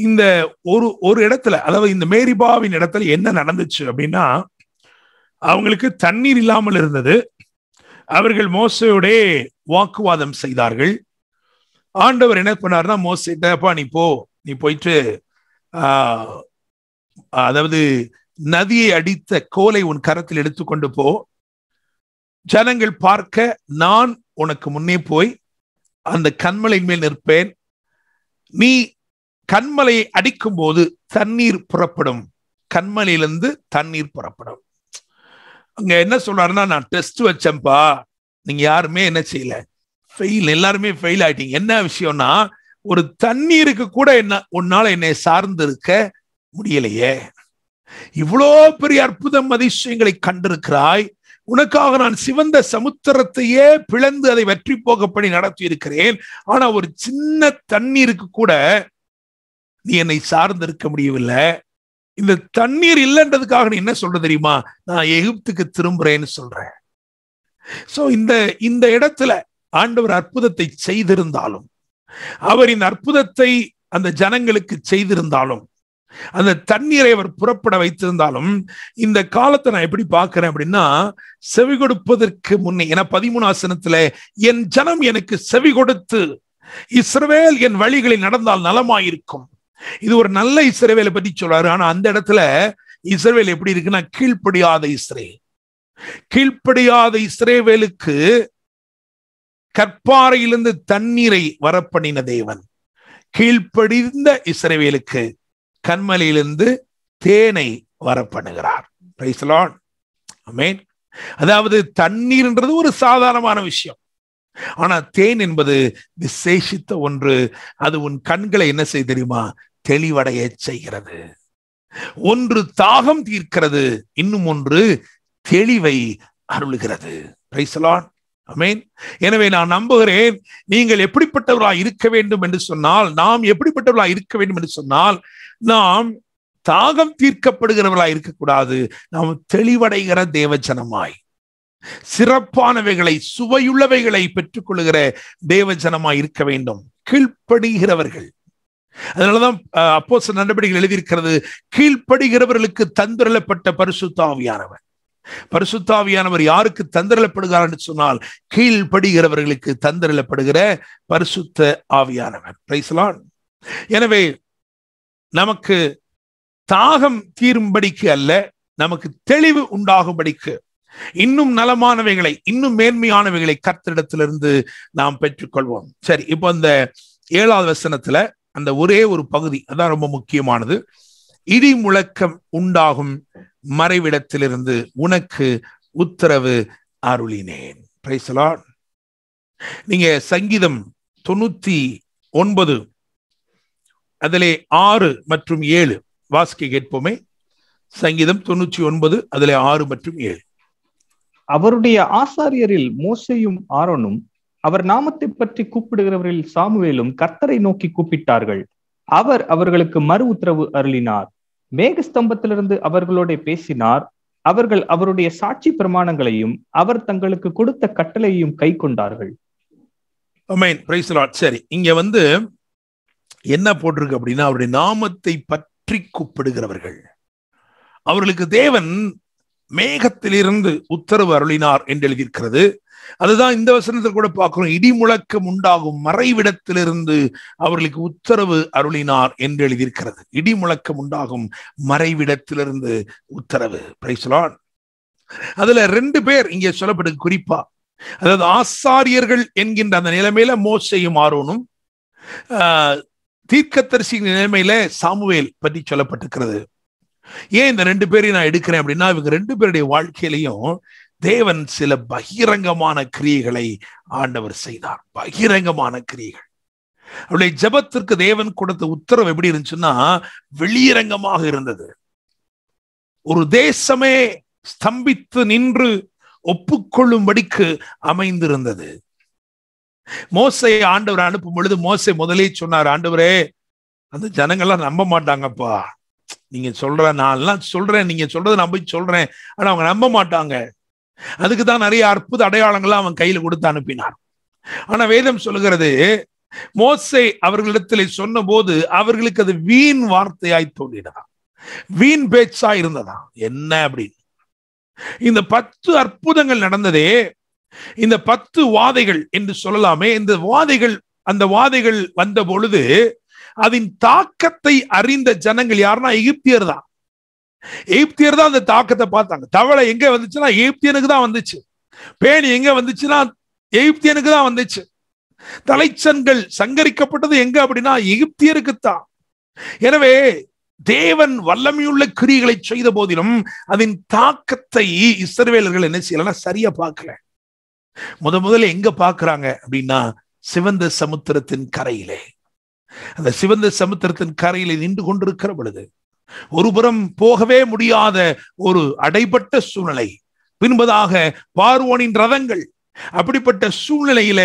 இந்த ஒரு ஒரு இடத்துல அதாவது இந்த மேரிபாவின் இடத்துல என்ன நடந்துச்சு அப்படின்னா அவங்களுக்கு தண்ணீர் இல்லாமல் இருந்தது அவர்கள் மோசையோடே வாக்குவாதம் செய்தார்கள் ஆண்டவர் என்ன பண்ணார்னா மோசிட்டப்பா நீ போ நீ போயிட்டு அதாவது நதியை அடித்த கோலை உன் கரத்தில் எடுத்துக்கொண்டு போ ஜனங்கள் பார்க்க நான் உனக்கு முன்னே போய் அந்த கண்மலையின் மேல் நிற்பேன் நீ கண்மலையை அடிக்கும் போது தண்ணீர் புறப்படும் கண்மலையிலிருந்து தண்ணீர் புறப்படும் அங்க என்ன சொல்றாருன்னா நான் டெஸ்ட் வச்சேன்ப்பா நீங்க யாருமே என்ன செய்யல ஃபெயில் எல்லாருமே ஃபெயில் ஆயிட்டீங்க என்ன விஷயம்னா ஒரு தண்ணீருக்கு கூட என்ன உன்னால என்னை சார்ந்து இருக்க முடியலையே இவ்வளோ பெரிய அற்புதம் அதிசயங்களை கண்டிருக்கிறாய் உனக்காக நான் சிவந்த சமுத்திரத்தையே பிளந்து அதை வெற்றி போக பணி நடத்தி இருக்கிறேன் ஆனா ஒரு சின்ன தண்ணீருக்கு கூட நீ என்னை சார்ந்திருக்க முடியவில்லை இந்த தண்ணீர் இல்லைன்றதுக்காக நீ என்ன சொல்ற தெரியுமா நான் எகிப்துக்கு திரும்புறேன்னு சொல்றேன் சோ இந்த இந்த இடத்துல ஆண்டவர் அற்புதத்தை செய்திருந்தாலும் அவர் இந்த அற்புதத்தை அந்த ஜனங்களுக்கு செய்திருந்தாலும் அந்த தண்ணீரை அவர் புறப்பட வைத்திருந்தாலும் இந்த காலத்தை நான் எப்படி பார்க்கிறேன் அப்படின்னா செவி கொடுப்பதற்கு முன்னே ஏன்னா பதிமூணு ஆசனத்துல என் ஜனம் எனக்கு செவி கொடுத்து இஸ்ரவேல் என் வழிகளில் நடந்தால் நலமாயிருக்கும் இது ஒரு நல்ல இஸ்ரேவேலை பத்தி சொல்றாரு ஆனா அந்த இடத்துல இஸ்ரேவேல் எப்படி இருக்குன்னா கீழ்ப்படியாத இஸ்ரேல் கீழ்ப்படியாத இஸ்ரேவேலுக்கு கற்பாறையிலிருந்து தண்ணீரை வரப்பண்ணின தேவன் கீழ்ப்படிந்த இஸ்ரேவேலுக்கு கண்மலையிலிருந்து தேனை வரப்பண்ணுகிறார் அதாவது தண்ணீர்ன்றது ஒரு சாதாரணமான விஷயம் ஆனா தேன் என்பது விசேஷித்த ஒன்று அது உன் கண்களை என்ன செய்ய தெரியுமா தெளிவடைய செய்கிறது ஒன்று தாகம் தீர்க்கிறது இன்னும் ஒன்று தெளிவை அருளுகிறது எனவே நான் நம்புகிறேன் நீங்கள் எப்படிப்பட்டவர்களா இருக்க வேண்டும் என்று சொன்னால் நாம் எப்படிப்பட்டவர்களா இருக்க வேண்டும் என்று சொன்னால் நாம் தாகம் தீர்க்கப்படுகிறவர்களா இருக்கக்கூடாது நாம் தெளிவடைகிற தேவஜனமாய் சிறப்பானவைகளை சுவையுள்ளவைகளை பெற்றுக்கொள்கிற தேவஜனமாய் இருக்க வேண்டும் கீழ்ப்படுகிறவர்கள் அதனாலதான் அப்போ நடவடிக்கை எழுதியிருக்கிறது கீழ்ப்படுகிறவர்களுக்கு தந்திரப்பட்ட பரிசுத்தாவியானவர் பரிசுத்தாவியானவர் யாருக்கு தந்திரலப்படுகிறார் என்று சொன்னால் கீழ்ப்படுகிறவர்களுக்கு தந்திரலப்படுகிற பரிசுத்த ஆவியானவர் பிரைஸ்லான் எனவே நமக்கு தாகம் தீரும்படிக்கு அல்ல நமக்கு தெளிவு உண்டாகும்படிக்கு இன்னும் நலமானவைகளை இன்னும் மேன்மையானவைகளை கர்த்தரிடத்திலிருந்து நாம் பெற்றுக்கொள்வோம் சரி இப்போ அந்த ஏழாவது வசனத்துல அந்த ஒரே ஒரு பகுதி அதான் ரொம்ப முக்கியமானது இடி முழக்கம் உண்டாகும் மறைவிடத்திலிருந்து உனக்கு உத்தரவு அருளினேன் நீங்க சங்கீதம் தொண்ணூத்தி ஒன்பது அதிலே ஆறு மற்றும் ஏழு வாசிக்க கேட்போமே சங்கீதம் தொண்ணூற்றி ஒன்பது அதிலே ஆறு மற்றும் ஏழு அவருடைய ஆசாரியரில் மோசையும் ஆரோனும் அவர் நாமத்தை பற்றி கூப்பிடுகிறவர்கள் சாமுவேலும் கர்த்தரை நோக்கி கூப்பிட்டார்கள் அவர் அவர்களுக்கு மறு உத்தரவு அருளினார் மேகஸ்தம்பத்திலிருந்து அவர்களோட பேசினார் அவர்கள் அவருடைய சாட்சி பிரமாணங்களையும் அவர் தங்களுக்கு கொடுத்த கட்டளையையும் கை கொண்டார்கள் சரி இங்க வந்து என்ன போட்டிருக்கு அப்படின்னா அவருடைய நாமத்தை பற்றி கூப்பிடுகிறவர்கள் அவர்களுக்கு தேவன் மேகத்திலிருந்து உத்தரவு அருளினார் என்று எழுதியிருக்கிறது அதுதான் இந்த வசனத்தில் கூட பார்க்கிறோம் இடி முழக்கம் உண்டாகும் மறைவிடத்திலிருந்து அவர்களுக்கு உத்தரவு அருளினார் என்று எழுதியிருக்கிறது இடி முழக்கம் உண்டாகும் மறைவிடத்திலிருந்து உத்தரவு பிரைசலான் அதுல ரெண்டு பேர் இங்கே சொல்லப்படுது குறிப்பா அதாவது ஆசாரியர்கள் என்கின்ற அந்த நிலைமையில மோசையும் ஆரோனும் தீர்க்கத்தரிசி நிலைமையில சாமுவேல் பற்றி சொல்லப்பட்டிருக்கிறது ஏன் இந்த ரெண்டு பேரையும் நான் எடுக்கிறேன் அப்படின்னா இவங்க ரெண்டு பேருடைய வாழ்க்கையிலையும் தேவன் சில பகிரங்கமான கிரியைகளை ஆண்டவர் செய்தார் பகிரங்கமான கிரியைகள் அவருடைய ஜபத்திற்கு தேவன் கொடுத்த உத்தரவு எப்படி இருந்துச்சுன்னா வெளியரங்கமாக இருந்தது ஒரு தேசமே ஸ்தம்பித்து நின்று ஒப்புக்கொள்ளும்படிக்கு அமைந்திருந்தது மோசை ஆண்டவர் அனுப்பும் பொழுது மோசை முதலே சொன்னார் ஆண்டவரே அந்த ஜனங்கள்லாம் நம்ப மாட்டாங்கப்பா நீங்க சொல்ற நான் எல்லாம் சொல்றேன் நீங்க சொல்றதை நம்பி சொல்றேன் ஆனா அவங்க நம்ப மாட்டாங்க அதுக்கு தான் நிறைய அற்புத அடையாளங்களை அவன் கையில் கொடுத்து அனுப்பினார் ஆனா வேதம் சொல்லுகிறது மோசை அவர்களிடத்தில் போது அவர்களுக்கு அது வீண் வார்த்தையாய் தோன்றினதா வீண் பேச்சா இருந்ததா என்ன அப்படின்னு இந்த பத்து அற்புதங்கள் நடந்ததே இந்த பத்து வாதைகள் என்று சொல்லலாமே இந்த வாதைகள் அந்த வாதைகள் வந்த பொழுது அதன் தாக்கத்தை அறிந்த ஜனங்கள் யாருன்னா எகிப்தியர் தான் எகிப்தியர் தான் அந்த தாக்கத்தை பார்த்தாங்க தவளை எங்க வந்துச்சுன்னா ஈப்தியனுக்கு தான் வந்துச்சு பேணி எங்க வந்துச்சுன்னா எகிப்தியனுக்கு தான் வந்துச்சு தலைச்சன்கள் சங்கரிக்கப்பட்டது எங்க அப்படின்னா எகிப்தியருக்கு தான் எனவே தேவன் வல்லமையுள்ள கிரிகளை செய்த போதிலும் அதன் தாக்கத்தை இஸ்ரவேலர்கள் என்ன செய்யலன்னா சரியா பார்க்கல முத முதல்ல எங்க பாக்குறாங்க அப்படின்னா சிவந்த சமுத்திரத்தின் கரையிலே அந்த சிவந்த சமுத்திரத்தின் கரையிலே நின்று கொண்டிருக்கிற பொழுது ஒருபுறம் போகவே முடியாத ஒரு அடைபட்ட சூழ்நிலை பின்பதாக பார்வோனின் ரதங்கள் அப்படிப்பட்ட சூழ்நிலையில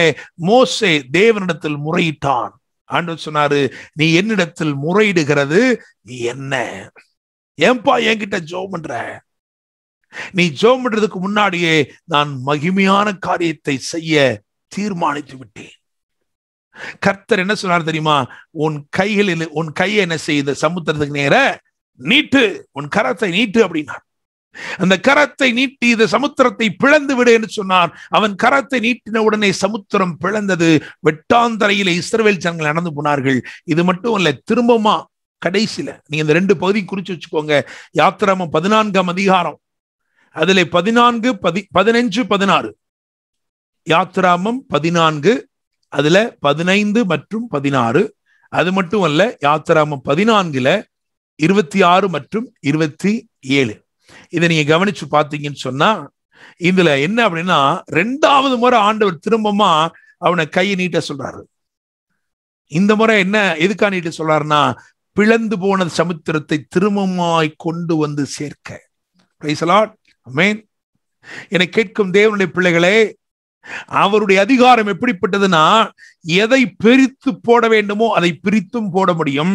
மோசே தேவனிடத்தில் முறையிட்டான் ஆண்டு சொன்னாரு நீ என்னிடத்தில் முறையிடுகிறது என்ன ஏன்பா என்கிட்ட ஜோ பண்ற நீ ஜோ பண்றதுக்கு முன்னாடியே நான் மகிமையான காரியத்தை செய்ய தீர்மானித்து விட்டேன் கர்த்தர் என்ன சொன்னார் தெரியுமா உன் கைகளில் உன் கையை என்ன செய்த சமுத்திரத்துக்கு நேர நீட்டு உன் கரத்தை நீட்டு அப்படின்னார் அந்த கரத்தை நீட்டி இது சமுத்திரத்தை பிளந்து விடு என்று சொன்னான் அவன் கரத்தை நீட்டின உடனே சமுத்திரம் பிளந்தது வெட்டாந்தரையில இஸ்ரவேல் ஜனங்கள் நடந்து போனார்கள் இது மட்டும் இல்ல திரும்பமா கடைசியில நீங்க இந்த ரெண்டு பகுதி குறிச்சு வச்சுக்கோங்க யாத்திரம பதினான்காம் அதிகாரம் அதுல பதினான்கு பதி பதினஞ்சு பதினாறு யாத்ராமம் பதினான்கு அதுல பதினைந்து மற்றும் பதினாறு அது மட்டும் அல்ல யாத்திராமம் பதினான்குல இருபத்தி ஆறு மற்றும் இருபத்தி ஏழு இதை நீங்க கவனிச்சு பார்த்தீங்கன்னு சொன்னா இதுல என்ன அப்படின்னா ரெண்டாவது முறை ஆண்டவர் திரும்பமா அவனை கையை நீட்ட சொல்றாரு இந்த முறை என்ன எதுக்கா நீட்ட சொல்றாருன்னா பிளந்து போன சமுத்திரத்தை திரும்பமாய் கொண்டு வந்து சேர்க்க என்னை கேட்கும் தேவனுடைய பிள்ளைகளே அவருடைய அதிகாரம் எப்படிப்பட்டதுன்னா எதை பிரித்து போட வேண்டுமோ அதை பிரித்தும் போட முடியும்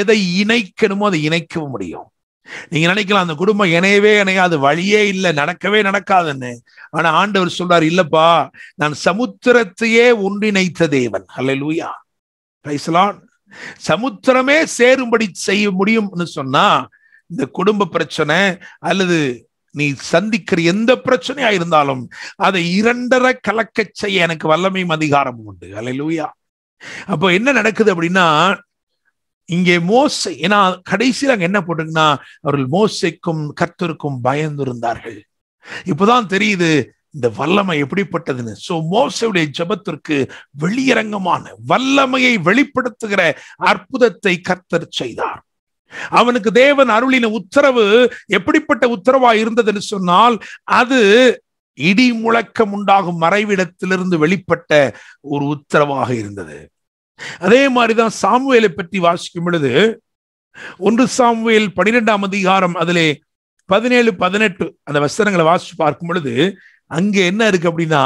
எதை இணைக்கணுமோ அதை இணைக்கவும் முடியும் நீங்க நினைக்கலாம் அந்த குடும்பம் இணையவே இணையாது வழியே இல்லை நடக்கவே நடக்காதுன்னு ஆனா ஆண்டவர் சொல்றாரு இல்லப்பா நான் சமுத்திரத்தையே ஒன்றிணைத்த தேவன் அல்ல லூயா சமுத்திரமே சேரும்படி செய்ய முடியும்னு சொன்னா இந்த குடும்ப பிரச்சனை அல்லது நீ சந்திக்கிற எந்த பிரச்சனையா இருந்தாலும் அதை இரண்டரை கலக்க செய்ய எனக்கு வல்லமையும் அதிகாரமும் உண்டு அலை லூயா அப்போ என்ன நடக்குது அப்படின்னா இங்கே மோசை ஏன்னா கடைசியில் அங்க என்ன போட்டிருக்குன்னா அவர்கள் மோசைக்கும் பயந்து பயந்திருந்தார்கள் இப்பதான் தெரியுது இந்த வல்லமை எப்படிப்பட்டதுன்னு சோ மோசையுடைய ஜபத்திற்கு வெளியரங்கமான வல்லமையை வெளிப்படுத்துகிற அற்புதத்தை கத்தர் செய்தார் அவனுக்கு தேவன் அருளின உத்தரவு எப்படிப்பட்ட உத்தரவா இருந்ததுன்னு சொன்னால் அது இடி முழக்கம் உண்டாகும் மறைவிடத்திலிருந்து வெளிப்பட்ட ஒரு உத்தரவாக இருந்தது அதே மாதிரிதான் சாமுவேலை பற்றி வாசிக்கும் பொழுது ஒன்று சாமுவேல் பனிரெண்டாம் அதிகாரம் அதிலே பதினேழு பதினெட்டு அந்த வசனங்களை வாசிச்சு பார்க்கும் பொழுது அங்கே என்ன இருக்கு அப்படின்னா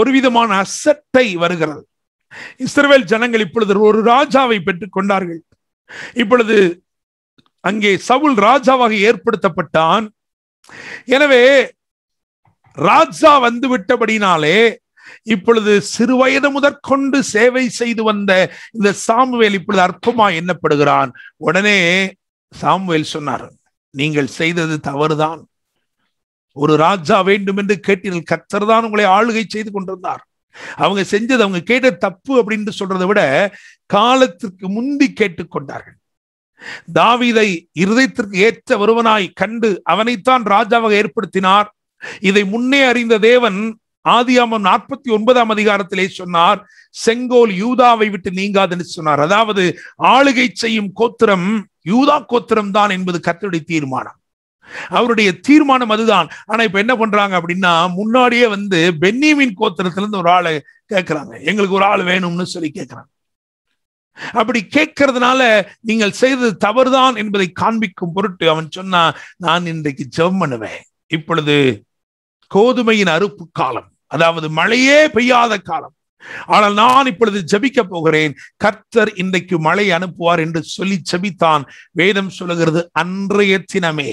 ஒரு விதமான அசட்டை வருகிறது இஸ்ரேல் ஜனங்கள் இப்பொழுது ஒரு ராஜாவை பெற்றுக் கொண்டார்கள் இப்பொழுது அங்கே சவுல் ராஜாவாக ஏற்படுத்தப்பட்டான் எனவே ராஜா வந்து விட்டபடினாலே இப்பொழுது சிறுவயது முதற்கொண்டு சேவை செய்து வந்த இந்த சாமுவேல் இப்பொழுது அற்புமா எண்ணப்படுகிறான் உடனே சாமுவேல் சொன்னார் நீங்கள் செய்தது தவறுதான் ஒரு ராஜா வேண்டும் என்று கேட்டீர்கள் கத்தர் தான் உங்களை ஆளுகை செய்து கொண்டிருந்தார் அவங்க செஞ்சது அவங்க கேட்ட தப்பு அப்படின்னு சொல்றதை விட காலத்திற்கு முந்தி கேட்டுக்கொண்டார்கள் தாவிதை இருதயத்திற்கு ஏற்ற ஒருவனாய் கண்டு அவனைத்தான் ராஜாவாக ஏற்படுத்தினார் இதை முன்னே அறிந்த தேவன் ஆதியாமம் நாற்பத்தி ஒன்பதாம் அதிகாரத்திலே சொன்னார் செங்கோல் யூதாவை விட்டு நீங்காதுன்னு சொன்னார் அதாவது ஆளுகை செய்யும் கோத்திரம் யூதா கோத்திரம் தான் என்பது கத்தருடைய தீர்மானம் அவருடைய தீர்மானம் அதுதான் ஆனா இப்ப என்ன பண்றாங்க அப்படின்னா முன்னாடியே வந்து பென்னிமின் கோத்திரத்துல இருந்து ஒரு ஆளை கேட்கிறாங்க எங்களுக்கு ஒரு ஆள் வேணும்னு சொல்லி கேட்கிறாங்க அப்படி கேட்கறதுனால நீங்கள் செய்தது தவறுதான் என்பதை காண்பிக்கும் பொருட்டு அவன் சொன்னா நான் இன்றைக்கு ஜெபம் பண்ணுவேன் இப்பொழுது கோதுமையின் அறுப்பு காலம் அதாவது மழையே பெய்யாத காலம் ஆனால் நான் இப்பொழுது ஜபிக்க போகிறேன் கர்த்தர் இன்றைக்கு மழை அனுப்புவார் என்று சொல்லி ஜபித்தான் வேதம் சொல்லுகிறது அன்றைய தினமே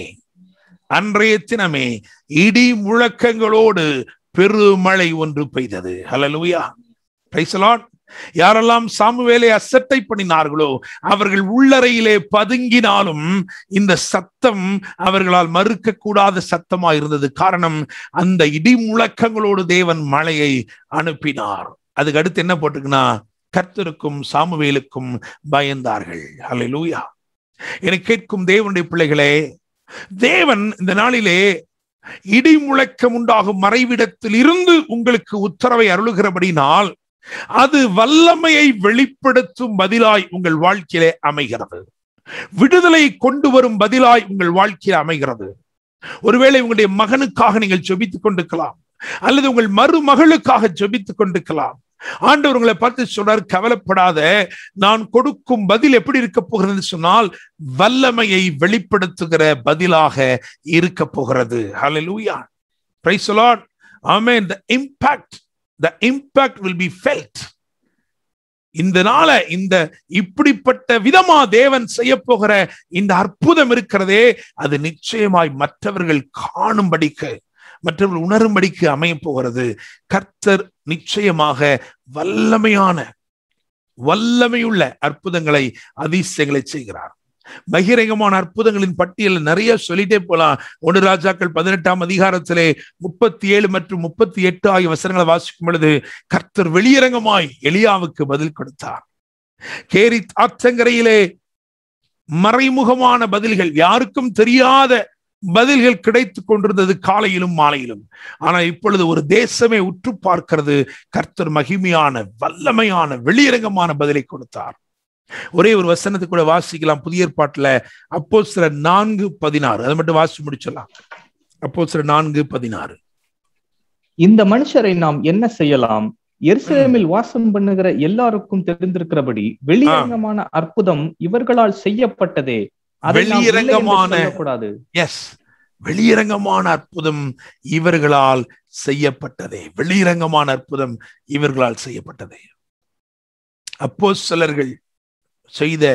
அன்றைய தினமே இடி முழக்கங்களோடு பெருமழை ஒன்று பெய்தது ஹலலுயா பிரைசலாட் யாரெல்லாம் சாமுவேலை அசட்டை பண்ணினார்களோ அவர்கள் உள்ளறையிலே பதுங்கினாலும் இந்த சத்தம் அவர்களால் மறுக்க கூடாத சத்தமா இருந்தது காரணம் அந்த இடி முழக்கங்களோடு தேவன் மழையை அனுப்பினார் அதுக்கு அடுத்து என்ன போட்டுக்குன்னா கர்த்தருக்கும் சாமுவேலுக்கும் பயந்தார்கள் அல்ல லூயா என கேட்கும் தேவனுடைய பிள்ளைகளே தேவன் இந்த நாளிலே இடி முழக்கம் உண்டாகும் மறைவிடத்தில் இருந்து உங்களுக்கு உத்தரவை அருளுகிறபடினால் அது வல்லமையை வெளிப்படுத்தும் பதிலாய் உங்கள் வாழ்க்கையிலே அமைகிறது விடுதலை கொண்டு வரும் பதிலாய் உங்கள் வாழ்க்கையில் அமைகிறது ஒருவேளை உங்களுடைய மகனுக்காக நீங்கள் செபித்துக் கொண்டிருக்கலாம் அல்லது உங்கள் மருமகளுக்காக செபித்துக் கொண்டிருக்கலாம் ஆண்டவர்களை உங்களை பார்த்து சொல்றாரு கவலைப்படாத நான் கொடுக்கும் பதில் எப்படி இருக்க போகிறது சொன்னால் வல்லமையை வெளிப்படுத்துகிற பதிலாக இருக்க போகிறது இந்த நாள த இந்த இப்படிப்பட்ட விதமா தேவன் செய்ய போகிற இந்த அற்புதம் இருக்கிறதே அது நிச்சயமாய் மற்றவர்கள் காணும்படிக்கு மற்றவர்கள் உணரும்படிக்கு அமைய போகிறது கர்த்தர் நிச்சயமாக வல்லமையான வல்லமையுள்ள அற்புதங்களை அதிசயங்களை செய்கிறார் பகிரங்கமான அற்புதங்களின் பட்டியல் நிறைய சொல்லிட்டே போலாம் ஒன்று ராஜாக்கள் பதினெட்டாம் அதிகாரத்திலே முப்பத்தி ஏழு மற்றும் முப்பத்தி எட்டு ஆகிய வசனங்களை வாசிக்கும் பொழுது கர்த்தர் வெளியரங்கமாய் எளியாவுக்கு பதில் கொடுத்தார் கேரி ஆற்றங்கரையிலே மறைமுகமான பதில்கள் யாருக்கும் தெரியாத பதில்கள் கிடைத்து கொண்டிருந்தது காலையிலும் மாலையிலும் ஆனா இப்பொழுது ஒரு தேசமே உற்று பார்க்கிறது கர்த்தர் மகிமையான வல்லமையான வெளியரங்கமான பதிலை கொடுத்தார் ஒரே ஒரு வசனத்தை கூட வாசிக்கலாம் புதிய ஏற்பாட்டுல அப்போ சில நான்கு பதினாறு அதை மட்டும் வாசி முடிச்சலாம் அப்போ சில நான்கு பதினாறு இந்த மனுஷரை நாம் என்ன செய்யலாம் எருசலேமில் வாசம் பண்ணுகிற எல்லாருக்கும் தெரிந்திருக்கிறபடி வெளியரங்கமான அற்புதம் இவர்களால் செய்யப்பட்டதே வெளியரங்கமான எஸ் வெளியரங்கமான அற்புதம் இவர்களால் செய்யப்பட்டதே வெளியரங்கமான அற்புதம் இவர்களால் செய்யப்பட்டதே அப்போ சிலர்கள் செய்த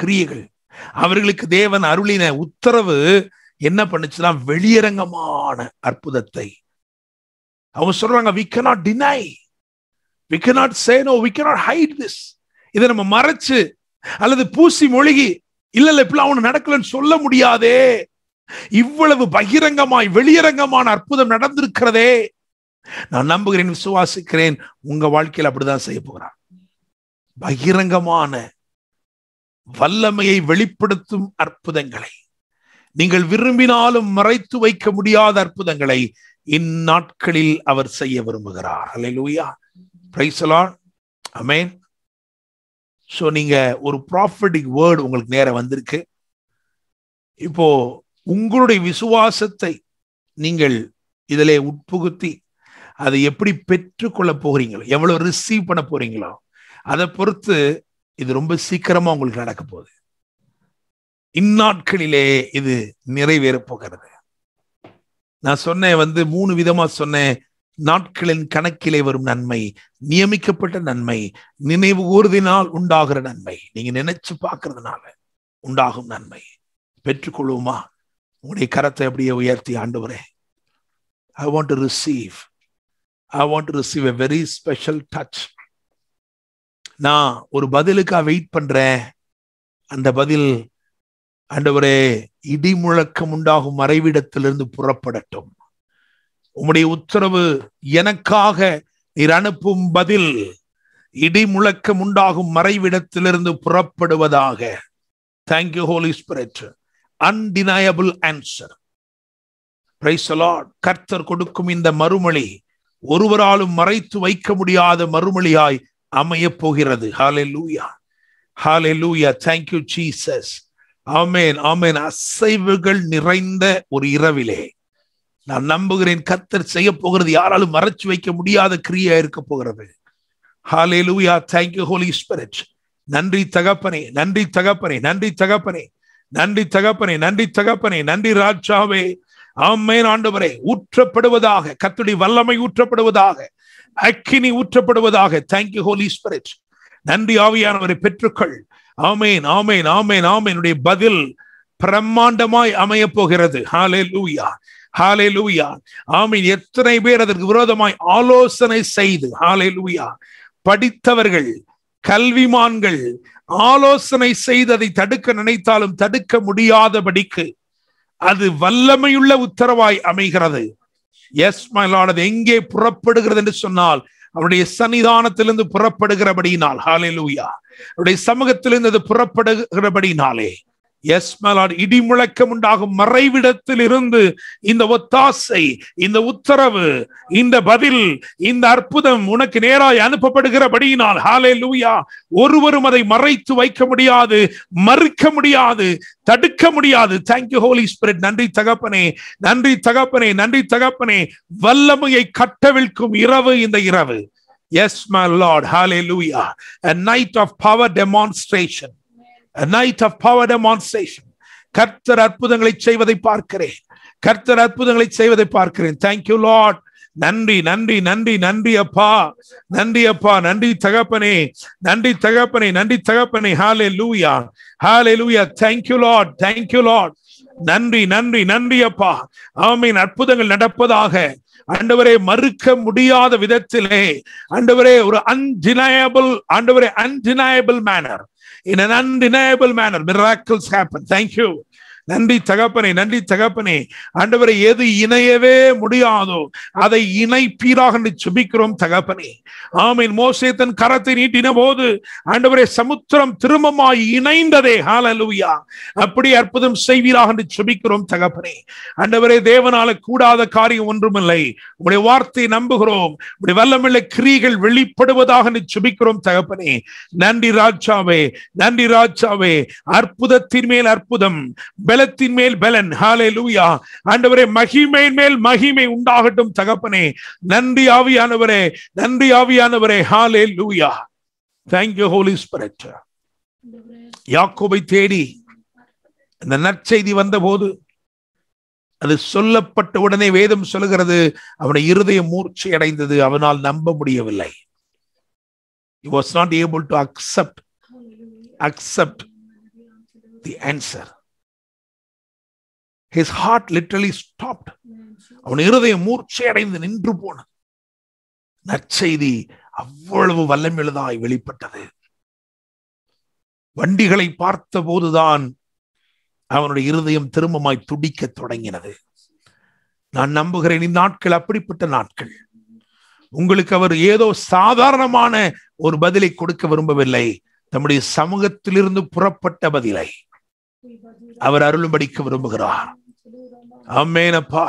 கிரியைகள் அவர்களுக்கு தேவன் அருளின உத்தரவு என்ன பண்ணுச்சுன்னா வெளியரங்கமான அற்புதத்தை அவங்க சொல்றாங்க we cannot deny we cannot say no we cannot hide this இதை நம்ம மறைச்சு அல்லது பூசி மொழிகி இல்ல இல்ல இப்ப அவனு நடக்கலன்னு சொல்ல முடியாதே இவ்வளவு பகிரங்கமாய் வெளியரங்கமான அற்புதம் நடந்திருக்கிறதே நான் நம்புகிறேன் விசுவாசிக்கிறேன் உங்க வாழ்க்கையில் அப்படிதான் செய்ய போகிறான் பகிரங்கமான வல்லமையை வெளிப்படுத்தும் அற்புதங்களை நீங்கள் விரும்பினாலும் மறைத்து வைக்க முடியாத அற்புதங்களை இந்நாட்களில் அவர் செய்ய விரும்புகிறார் அலை லூயா அமேன் ஸோ நீங்க ஒரு ப்ராஃபிட்டிக் வேர்டு உங்களுக்கு நேரம் வந்திருக்கு இப்போ உங்களுடைய விசுவாசத்தை நீங்கள் இதில் உட்புகுத்தி அதை எப்படி பெற்றுக்கொள்ள போகிறீங்களோ எவ்வளோ ரிசீவ் பண்ண போறீங்களோ அதை பொறுத்து இது ரொம்ப சீக்கிரமாக உங்களுக்கு நடக்க போகுது இந்நாட்களிலே இது நிறைவேற போகிறது நான் சொன்னேன் வந்து மூணு விதமா சொன்னேன் நாட்களின் கணக்கிலே வரும் நன்மை நியமிக்கப்பட்ட நன்மை நினைவு கூறுதினால் உண்டாகிற நன்மை நீங்க நினைச்சு பார்க்கறதுனால உண்டாகும் நன்மை பெற்றுக்கொள்வோமா உங்களுடைய கரத்தை அப்படியே உயர்த்தி ஆண்டவரே I want to receive I want to receive a very special touch நான் ஒரு பதிலுக்காக வெயிட் பண்றேன் அந்த பதில் ஆண்டவரே இடி முழக்கம் உண்டாகும் மறைவிடத்திலிருந்து புறப்படட்டும் உம்முடைய உத்தரவு எனக்காக நீர் அனுப்பும் பதில் இடி முழக்கம் உண்டாகும் மறைவிடத்திலிருந்து புறப்படுவதாக thank you Holy Spirit undeniable answer கர்த்தர் கொடுக்கும் இந்த மறுமொழி ஒருவராலும் மறைத்து வைக்க முடியாத மறுமொழியாய் அமைய போகிறது ஹாலே hallelujah hallelujah thank you Jesus ஆமேன் ஆமேன் அசைவுகள் நிறைந்த ஒரு இரவிலே நான் நம்புகிறேன் கத்தர் செய்ய போகிறது யாராலும் மறைச்சு வைக்க முடியாத கிரியா இருக்க போகிறது ஹாலே லூயா தேங்க்யூ ஹோலி ஸ்பிரிட் நன்றி தகப்பனே நன்றி தகப்பனே நன்றி தகப்பனே நன்றி தகப்பனே நன்றி தகப்பனே நன்றி ராஜாவே ஆமேன் ஆண்டவரே ஊற்றப்படுவதாக கத்துடி வல்லமை ஊற்றப்படுவதாக அக்கினி ஊற்றப்படுவதாக தேங்க்யூ ஹோலி ஸ்பிரிட் நன்றி ஆவியானவரை பெற்றுக்கள் ஆமேன் ஆமேன் ஆமேன் ஆமேனுடைய பதில் பிரம்மாண்டமாய் அமைய போகிறது ஹாலே லூயா ஹாலே லூயா ஆமீன் எத்தனை பேர் அதற்கு விரோதமாய் ஆலோசனை செய்து ஹாலே லூயா படித்தவர்கள் கல்விமான்கள் ஆலோசனை செய்து அதை தடுக்க நினைத்தாலும் தடுக்க முடியாதபடிக்கு அது வல்லமையுள்ள உத்தரவாய் அமைகிறது எஸ் மயிலானது எங்கே புறப்படுகிறது என்று சொன்னால் அவருடைய சன்னிதானத்திலிருந்து புறப்படுகிறபடியினால் ஹாலே லூயா அவருடைய சமூகத்திலிருந்து அது புறப்படுகிறபடினாலே எஸ் மலாட் இடி முழக்கம் உண்டாகும் மறைவிடத்தில் இருந்து இந்த ஒத்தாசை இந்த உத்தரவு இந்த பதில் இந்த அற்புதம் உனக்கு நேராய் அனுப்பப்படுகிறபடியினால் ஹாலே லூயா ஒருவரும் அதை மறைத்து வைக்க முடியாது மறுக்க முடியாது தடுக்க முடியாது தேங்க்யூ ஹோலி ஸ்பிரிட் நன்றி தகப்பனே நன்றி தகப்பனே நன்றி தகப்பனே வல்லமையை கட்டவிழ்க்கும் இரவு இந்த இரவு S my Lord hallelujah night of power demonstration night of power demonstration கர்த்தர் அற்புதங்களை செய்வதை பார்க்கிறேன் கர்த்தர் அற்புதங்களை செய்வதை பார்க்கிறேன் தேங்க்யூ லாட் நன்றி நன்றி நன்றி நன்றி அப்பா நன்றி அப்பா நன்றி தகப்பனே நன்றி தகப்பனே நன்றி தகப்பனே ஹாலே hallelujah hallelujah thank you lot thank you lot நன்றி நன்றி நன்றி அப்பா ஆமீன் அற்புதங்கள் நடப்பதாக அண்டவரே மறுக்க முடியாத விதத்திலே அண்டவரே ஒரு அன்டினயபிள் அண்டவரே undeniable manner in an undeniable manner. Miracles happen. Thank you. நன்றி தகப்பனே நன்றி தகப்பனே ஆண்டவரை எது இணையவே முடியாதோ அதை இணைப்பீராக பீராக சுபிக்கிறோம் தகப்பனே ஆமீன் மோசே தன் கரத்தை நீட்டின போது ஆண்டவரை சமுத்திரம் திரும்பமாய் இணைந்ததே ஹாலலூயா அப்படி அற்புதம் செய்வீராக என்று சுபிக்கிறோம் தகப்பனே ஆண்டவரே தேவனால கூடாத காரியம் ஒன்றுமில்லை உடைய வார்த்தை நம்புகிறோம் உடைய வல்லமில்லை கிரிகள் வெளிப்படுவதாக சுபிக்கிறோம் தகப்பனே நன்றி ராஜாவே நன்றி ராஜாவே அற்புதத்தின் மேல் அற்புதம் பலத்தின் மேல் பலன் ஹாலே லூயா ஆண்டவரே மகிமையின் மேல் மகிமை உண்டாகட்டும் தகப்பனே நன்றி ஆவியானவரே நன்றி ஆவியானவரே ஹாலே லூயா தேங்க்யூ ஹோலி ஸ்பிரிட் யாக்கோபை தேடி அந்த நற்செய்தி வந்தபோது அது சொல்லப்பட்ட உடனே வேதம் சொல்லுகிறது அவனை இருதய மூர்ச்சி அடைந்தது அவனால் நம்ப முடியவில்லை he was not able to accept accept the answer his heart literally stopped அவன் இருதயம் அடைந்து நின்று போனது நற்செய்தி அவ்வளவு வல்லமிழுதாய் வெளிப்பட்டது வண்டிகளை பார்த்த போதுதான் அவனுடைய இருதயம் திரும்பமாய் துடிக்க தொடங்கினது நான் நம்புகிறேன் இந்த நாட்கள் அப்படிப்பட்ட நாட்கள் உங்களுக்கு அவர் ஏதோ சாதாரணமான ஒரு பதிலை கொடுக்க விரும்பவில்லை தம்முடைய சமூகத்திலிருந்து புறப்பட்ட பதிலை அவர் அருளும்படிக்க விரும்புகிறார் அம்மேனப்பா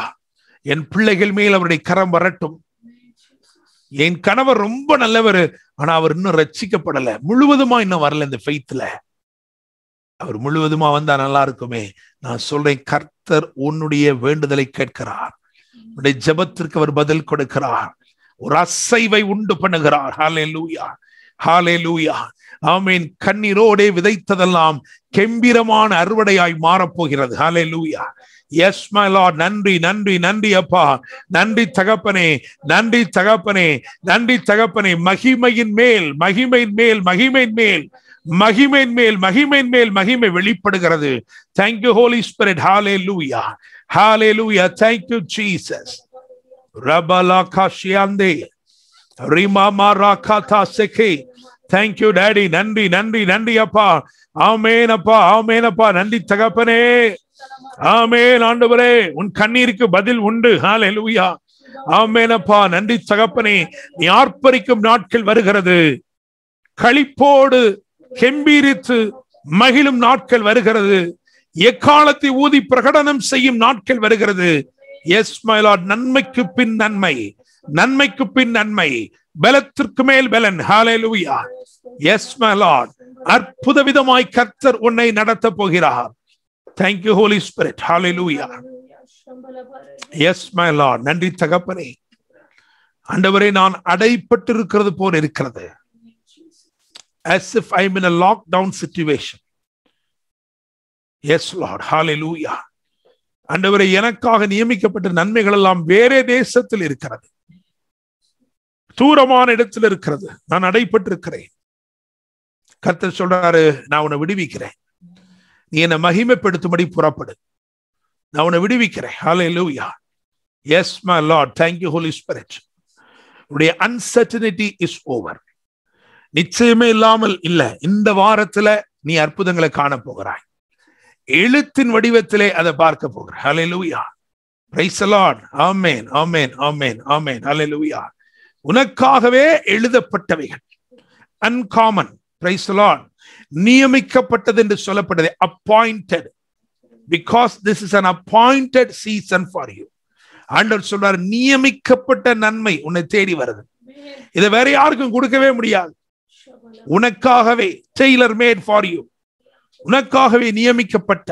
என் பிள்ளைகள் மேல் அவருடைய கரம் வரட்டும் என் கணவர் ரொம்ப நல்லவர் ஆனா அவர் இன்னும் ரச்சிக்கப்படல முழுவதுமா இன்னும் வரல இந்த ஃபெய்த்ல அவர் முழுவதுமா வந்தா நல்லா இருக்குமே நான் சொல்றேன் கர்த்தர் உன்னுடைய வேண்டுதலை கேட்கிறார் உன்னுடைய ஜபத்திற்கு அவர் பதில் கொடுக்கிறார் ஒரு அசைவை உண்டு பண்ணுகிறார் ஹாலே லூயா ஹாலே லூயா ஆமீன் கண்ணீரோடே விதைத்ததெல்லாம் கெம்பீரமான அறுவடையாய் மாறப்போகிறது ஹாலே லூயா எஸ் மை லார்ட் நன்றி நன்றி நன்றி அப்பா நன்றி தகப்பனே நன்றி தகப்பனே நன்றி தகப்பனே மகிமையின் மேல் மகிமையின் மேல் மகிமையின் மேல் மகிமையின் மேல் மகிமையின் மேல் மகிமை வெளிப்படுகிறது thank you Holy Spirit hallelujah hallelujah thank you Jesus ரபலா காஷியாந்தே ரிமா மாரா காதா தேங்க்யூ டேடி நன்றி நன்றி நன்றி அப்பா ஆமேனப்பா ஆமேனப்பா நன்றி தகப்பனே ஆமேன் ஆண்டவரே உன் கண்ணீருக்கு பதில் உண்டு ஹாலே லூயா ஆமேனப்பா நன்றி சகப்பனே நீ ஆர்ப்பரிக்கும் நாட்கள் வருகிறது களிப்போடு கெம்பீரித்து மகிழும் நாட்கள் வருகிறது எக்காலத்தை ஊதி பிரகடனம் செய்யும் நாட்கள் வருகிறது எஸ் மயிலாட் நன்மைக்கு பின் நன்மை நன்மைக்கு பின் நன்மை பலத்திற்கு மேல் பலன் ஹாலே லூயா எஸ் மைலாட் அற்புத விதமாய் கர்த்தர் உன்னை நடத்த போகிறார் thank thank you Holy Spirit hallelujah yes my Lord நன்றி தகப்பனே ஆண்டவரை நான் அடைப்பட்டிருக்கிறது போல் இருக்கிறது as if a lockdown lockdown yes Lord lord hallelujah ஆண்டவரை எனக்காக நியமிக்கப்பட்ட நன்மைகள் எல்லாம் வேறே தேசத்தில் இருக்கிறது தூரமான இடத்தில் இருக்கிறது நான் அடைப்பட்டிருக்கிறேன் கர்த்தர் சொல்றாரு நான் உன்னை விடுவிக்கிறேன் நீ என்னை மகிமைப்படுத்தும்படி புறப்படு நான் உன்னை விடுவிக்கிறேன் hallelujah yes my Lord thank you Holy Spirit உடைய அன்சர்டனிட்டி இஸ் ஓவர் நிச்சயமே இல்லாமல் இல்லை இந்த வாரத்துல நீ அற்புதங்களை காண போகிறாய் எழுத்தின் வடிவத்திலே அதை பார்க்க போகிற ஹலே லூயா உனக்காகவே எழுதப்பட்டவைகள் அன்காமன் நியமிக்கப்பட்டது என்று சொல்லப்பட்டது appointed because this is an appointed season for you ஆண்டவர் சொல்றார் நியமிக்கப்பட்ட நன்மை உன்னை தேடி வருது இதை வேற யாருக்கும் கொடுக்கவே முடியாது உனக்காகவே டெய்லர் மேட் ஃபார் யூ உனக்காகவே நியமிக்கப்பட்ட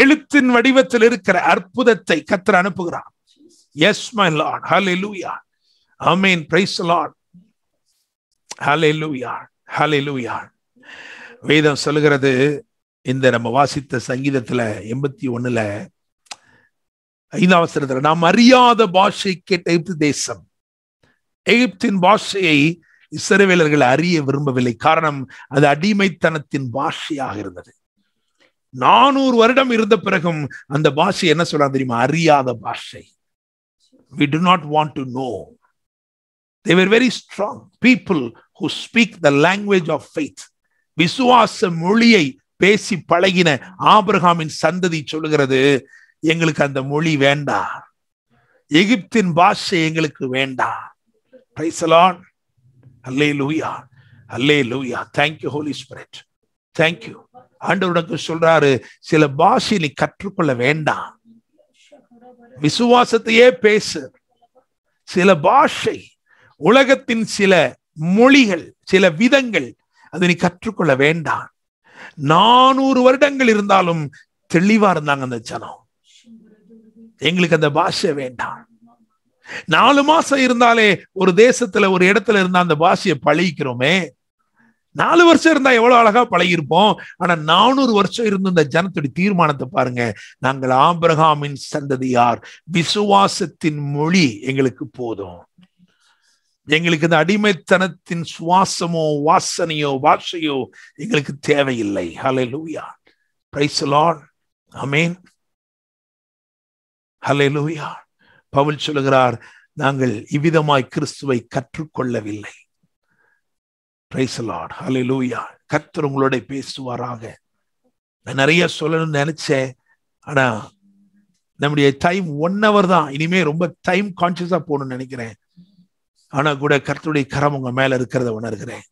எழுத்தின் வடிவத்தில் இருக்கிற அற்புதத்தை கத்திர அனுப்புகிறான் எஸ் மை லார்ட் ஹலே லூயா அமேன் பிரைஸ் லார்ட் ஹலே லூயா ஹலே லூயா வேதம் சொல்லுகிறது இந்த நம்ம வாசித்த சங்கீதத்துல எண்பத்தி ஒண்ணுல ஐந்தாம் நாம் அறியாத பாஷை கேட்ட எகிப்து தேசம் எகிப்தின் பாஷையை இசைவேலர்கள் அறிய விரும்பவில்லை காரணம் அது அடிமைத்தனத்தின் பாஷையாக இருந்தது நானூறு வருடம் இருந்த பிறகும் அந்த பாஷை என்ன சொல்லலாம் தெரியுமா அறியாத பாஷை we do not want to know there very strong people who speak the language of faith விசுவாச மொழியை பேசி பழகின ஆபிரகாமின் சந்ததி சொல்லுகிறது எங்களுக்கு அந்த மொழி வேண்டாம் எகிப்தின் பாஷை எங்களுக்கு வேண்டாம் பிரைசலான் அல்லே லூயா அல்லே லூயா தேங்க்யூ ஹோலி ஸ்பிரிட் தேங்க்யூ ஆண்டவர் உனக்கு சொல்றாரு சில பாஷை நீ கற்றுக்கொள்ள வேண்டாம் விசுவாசத்தையே பேசு சில பாஷை உலகத்தின் சில மொழிகள் சில விதங்கள் அது நீ கற்றுக்கொள்ள வேண்டாம் நானூறு வருடங்கள் இருந்தாலும் தெளிவா இருந்தாங்க அந்த ஜனம் எங்களுக்கு அந்த பாஷை வேண்டாம் நாலு மாசம் இருந்தாலே ஒரு தேசத்துல ஒரு இடத்துல இருந்தா அந்த பாஷையை பழகிக்கிறோமே நாலு வருஷம் இருந்தா எவ்வளவு அழகா பழகிருப்போம் ஆனா நானூறு வருஷம் இருந்த இந்த ஜனத்துடைய தீர்மானத்தை பாருங்க நாங்கள் ஆபிரகாமின் சந்ததியார் விசுவாசத்தின் மொழி எங்களுக்கு போதும் எங்களுக்கு இந்த அடிமைத்தனத்தின் சுவாசமோ வாசனையோ வாஷையோ எங்களுக்கு தேவையில்லை ஹலே லூயா பிரைஸ் ஹலே லூயா பவுல் சொல்லுகிறார் நாங்கள் இவ்விதமாய் கிறிஸ்துவை கற்றுக்கொள்ளவில்லை பிரைஸ் ஹலே லூயா கர்த்தர் உங்களோட பேசுவாராக நான் நிறைய சொல்லணும்னு நினைச்சேன் ஆனா நம்முடைய டைம் ஒன் ஹவர் தான் இனிமே ரொம்ப டைம் கான்சியஸா போகணும்னு நினைக்கிறேன் ஆனா கூட கர்த்தருடைய கரம் உங்க மேல இருக்கிறத உணர்கிறேன்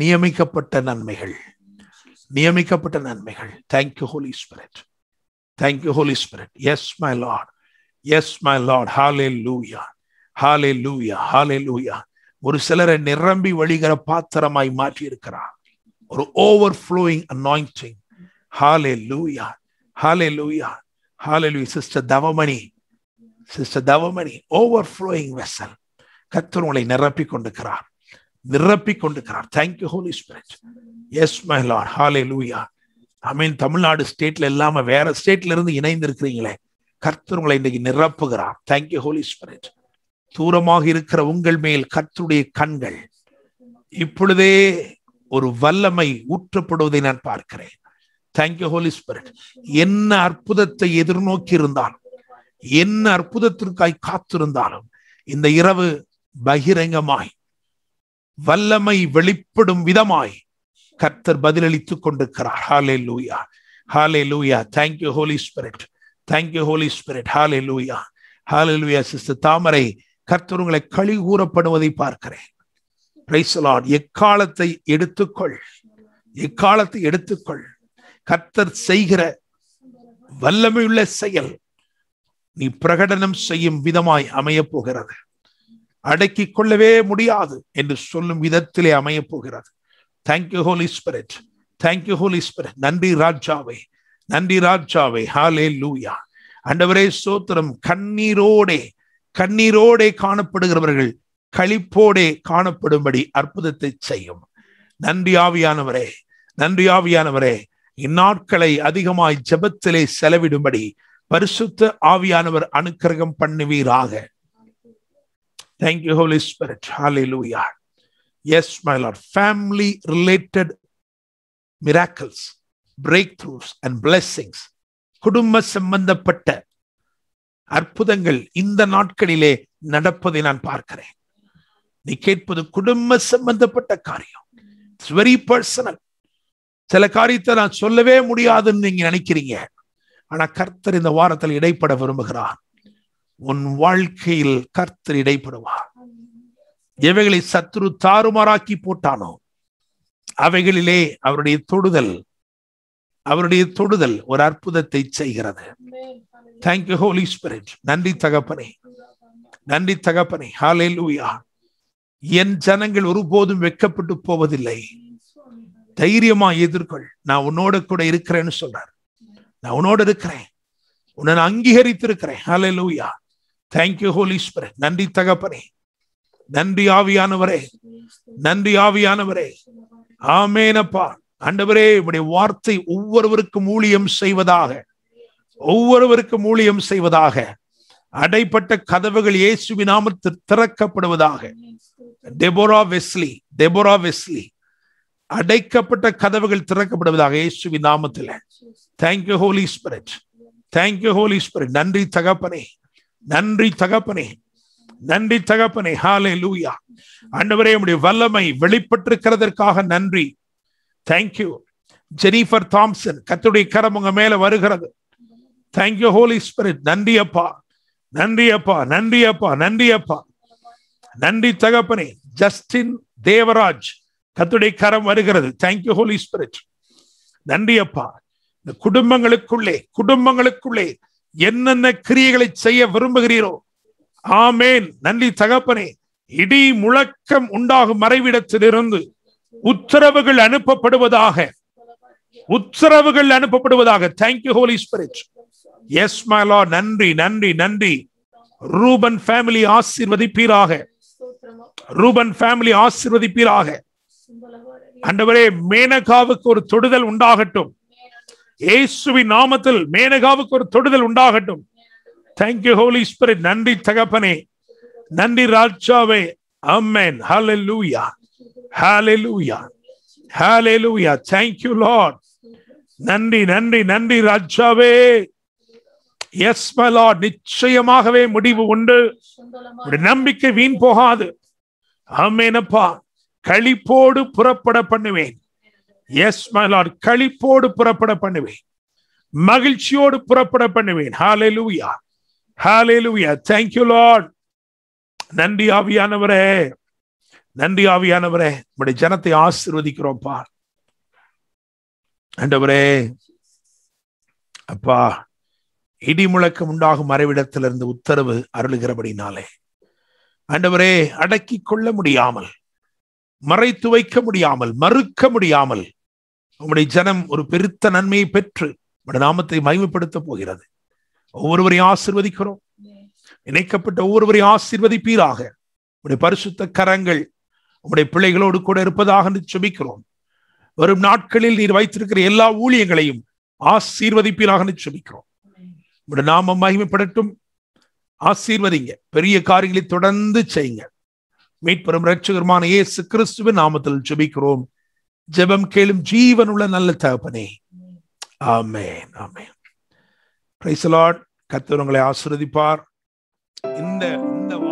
நியமிக்கப்பட்ட நன்மைகள் நியமிக்கப்பட்ட நன்மைகள் thank you Holy Spirit thank you Holy Spirit yes my Lord yes my Lord hallelujah hallelujah ஹாலே லூயா ஒரு சிலரை நிரம்பி வழிகிற பாத்திரமாய் மாற்றி இருக்கிறார் ஒரு ஓவர் ஃப்ளோயிங் அனாயிண்டிங் ஹாலே hallelujah hallelujah hallelujah sister Thavamani sister Thavamani overflowing vessel கத்தர் உங்களை நிரப்பி கொண்டிருக்கிறார் நிரப்பி கொண்டிருக்கிறார் thank you Holy Spirit yes my Lord hallelujah I மீன் தமிழ்நாடு ஸ்டேட்ல இல்லாம வேற ஸ்டேட்ல இருந்து இணைந்திருக்கிறீங்களே கர்த்தர் உங்களை இன்னைக்கு நிரப்புகிறார் தேங்க்யூ ஹோலி ஸ்பிரிட் தூரமாக இருக்கிற உங்கள் மேல் கர்த்தருடைய கண்கள் இப்பொழுதே ஒரு வல்லமை ஊற்றப்படுவதை நான் பார்க்கிறேன் தேங்க்யூ ஹோலி ஸ்பிரிட் என்ன அற்புதத்தை எதிர்நோக்கி இருந்தாலும் என்ன அற்புதத்திற்காய் காத்திருந்தாலும் இந்த இரவு பகிரங்கமாய் வல்லமை வெளிப்படும் விதமாய் கர்த்தர் பதிலளித்துக் கொண்டிருக்கிறார் ஹாலே hallelujah hallelujah thank you Holy Spirit thank you Holy Spirit hallelujah hallelujah sister தாமரை கர்த்தர் உங்களை கழி கூறப்படுவதை பார்க்கிறேன் எக்காலத்தை எடுத்துக்கொள் எக்காலத்தை எடுத்துக்கொள் கர்த்தர் செய்கிற வல்லமையுள்ள செயல் நீ பிரகடனம் செய்யும் விதமாய் அமைய போகிறது அடக்கிக் கொள்ளவே முடியாது என்று சொல்லும் விதத்திலே அமைய போகிறது thank you Holy Spirit thank you Holy Spirit நன்றி ராஜாவை நன்றி ராஜாவை ஹாலே லூயா அண்டவரே சோத்திரம் கண்ணீரோடே கண்ணீரோடே காணப்படுகிறவர்கள் களிப்போடே காணப்படும்படி அற்புதத்தை செய்யும் நன்றி ஆவியானவரே நன்றி ஆவியானவரே இந்நாட்களை அதிகமாய் ஜபத்திலே செலவிடும்படி பரிசுத்த ஆவியானவர் அனுக்கிரகம் பண்ணுவீராக thank you Holy you, Holy Spirit. Hallelujah. Yes, my Lord. Family related miracles, breakthroughs, and blessings. குடும்ப சம்பந்தப்பட்ட அற்புதங்கள் இந்த நாட்களிலே நடப்பதை நான் பார்க்கிறேன் நீ கேட்பது குடும்ப சம்பந்தப்பட்ட காரியம் இட்ஸ் வெரி பர்சனல் சில காரியத்தை நான் சொல்லவே முடியாதுன்னு நீங்க நினைக்கிறீங்க ஆனா கர்த்தர் இந்த வாரத்தில் இடைப்பட விரும்புகிறார் உன் வாழ்க்கையில் கர்த்தர் இடைப்படுவார் எவைகளை சத்ரு தாறுமாறாக்கி போட்டானோ அவைகளிலே அவருடைய தொடுதல் அவருடைய தொடுதல் ஒரு அற்புதத்தை செய்கிறது தேங்க்யூ ஹோலி ஸ்பிரிட் நன்றி தகப்பனே நன்றி தகப்பனே ஹாலே லூயா என் ஜனங்கள் ஒருபோதும் வெக்கப்பட்டு போவதில்லை தைரியமா எதிர்கொள் நான் உன்னோட கூட இருக்கிறேன்னு சொல்றார் நான் உன்னோடு இருக்கிறேன் உன்னை நான் அங்கீகரித்திருக்கிறேன் ஹாலே லூயா தேங்க்யூ ஹோலி ஸ்பிரிட் நன்றி தகப்பனே நன்றி ஆவியானவரே நன்றி ஆவியானவரே ஆமேனப்பா அண்டவரே இப்படி வார்த்தை ஒவ்வொருவருக்கும் ஊழியம் செய்வதாக ஒவ்வொருவருக்கும் ஊழியம் செய்வதாக அடைப்பட்ட கதவுகள் இயேசுவி நாமத்தில் திறக்கப்படுவதாக டெபோரா வெஸ்லி டெபோரா வெஸ்லி அடைக்கப்பட்ட கதவுகள் திறக்கப்படுவதாக இயேசுவி நாமத்தில் thank you Holy Spirit thank you Holy Spirit நன்றி தகப்பனே நன்றி தகப்பனே நன்றி தகப்பனே ஹாலே லூயா அண்டவரே உடைய வல்லமை வெளிப்பட்டிருக்கிறதற்காக நன்றி தேங்க்யூ ஜெனிஃபர் தாம்சன் கத்துடைய கரம் உங்க மேல வருகிறது தேங்க்யூ ஹோலி ஸ்பிரிட் நன்றி அப்பா நன்றி அப்பா நன்றி அப்பா நன்றி அப்பா நன்றி தகப்பனே ஜஸ்டின் தேவராஜ் கத்துடைய கரம் வருகிறது தேங்க்யூ ஹோலி ஸ்பிரிட் நன்றி அப்பா இந்த குடும்பங்களுக்குள்ளே குடும்பங்களுக்குள்ளே என்னென்ன கிரியைகளை செய்ய விரும்புகிறீரோ ஆமேன் நன்றி தகப்பனே இடி முழக்கம் உண்டாகும் மறைவிடத்திலிருந்து உத்தரவுகள் அனுப்பப்படுவதாக உத்தரவுகள் அனுப்பப்படுவதாக thank you Holy Spirit yes Mala நன்றி நன்றி நன்றி ரூபன் ஃபேமிலி ஆசிர்வதிப்பீராக ரூபன் ஃபேமிலி ஆசிர்வதிப்பீராக அண்டவரே மேனகாவுக்கு ஒரு தொடுதல் உண்டாகட்டும் இயேசுவின் நாமத்தில் மேனகாவுக்கு ஒரு தொடுதல் உண்டாகட்டும் தேங்க்யூ ஹோலி ஸ்பிரிட் நன்றி தகப்பனே நன்றி ராஜாவே அம்மேன் ஹாலே hallelujah hallelujah hallelujah thank you Lord நன்றி நன்றி நன்றி ராஜாவே எஸ் மலா நிச்சயமாகவே முடிவு உண்டு நம்பிக்கை வீண் போகாது அம்மேனப்பா கழிப்போடு புறப்பட பண்ணுவேன் எஸ் மைலாட் கழிப்போடு புறப்பட பண்ணுவேன் மகிழ்ச்சியோடு புறப்பட பண்ணுவேன் ஹாலே hallelujah hallelujah thank you Lord நன்றி ஆவியானவரே நன்றி ஆவியானவரே நம்முடைய ஜனத்தை ஆசிர்வதிக்கிறோம்ப்பா அண்டவரே அப்பா இடி முழக்கம் உண்டாகும் மறைவிடத்திலிருந்து உத்தரவு அருளுகிறபடினாலே அண்டவரே அடக்கி கொள்ள முடியாமல் மறைத்து வைக்க முடியாமல் மறுக்க முடியாமல் உங்களுடைய ஜனம் ஒரு பெருத்த நன்மையை பெற்று உங்களுடைய நாமத்தை மகிமைப்படுத்த போகிறது ஒவ்வொருவரையும் ஆசிர்வதிக்கிறோம் இணைக்கப்பட்ட ஒவ்வொருவரையும் ஆசிர்வதிப்பீராக உங்களுடைய பரிசுத்த கரங்கள் உங்களுடைய பிள்ளைகளோடு கூட இருப்பதாக சுபிக்கிறோம் வரும் நாட்களில் நீர் வைத்திருக்கிற எல்லா ஊழியங்களையும் ஆசீர்வதிப்பீராக சுபிக்கிறோம் உடைய நாமம் மகிமைப்படட்டும் ஆசீர்வதிங்க பெரிய காரியங்களை தொடர்ந்து செய்யுங்க மீட்பெறும் ரட்சகருமான இயேசு கிறிஸ்துவின் நாமத்தில் சுபிக்கிறோம் ஜெபம் கேளும் ஜீவன் உள்ள நல்ல தகப்பனே ஆமேன் ஆமேன் கிரைசலாட் லார்ட் கத்தர் உங்களை ஆசிரதிப்பார் இந்த இந்த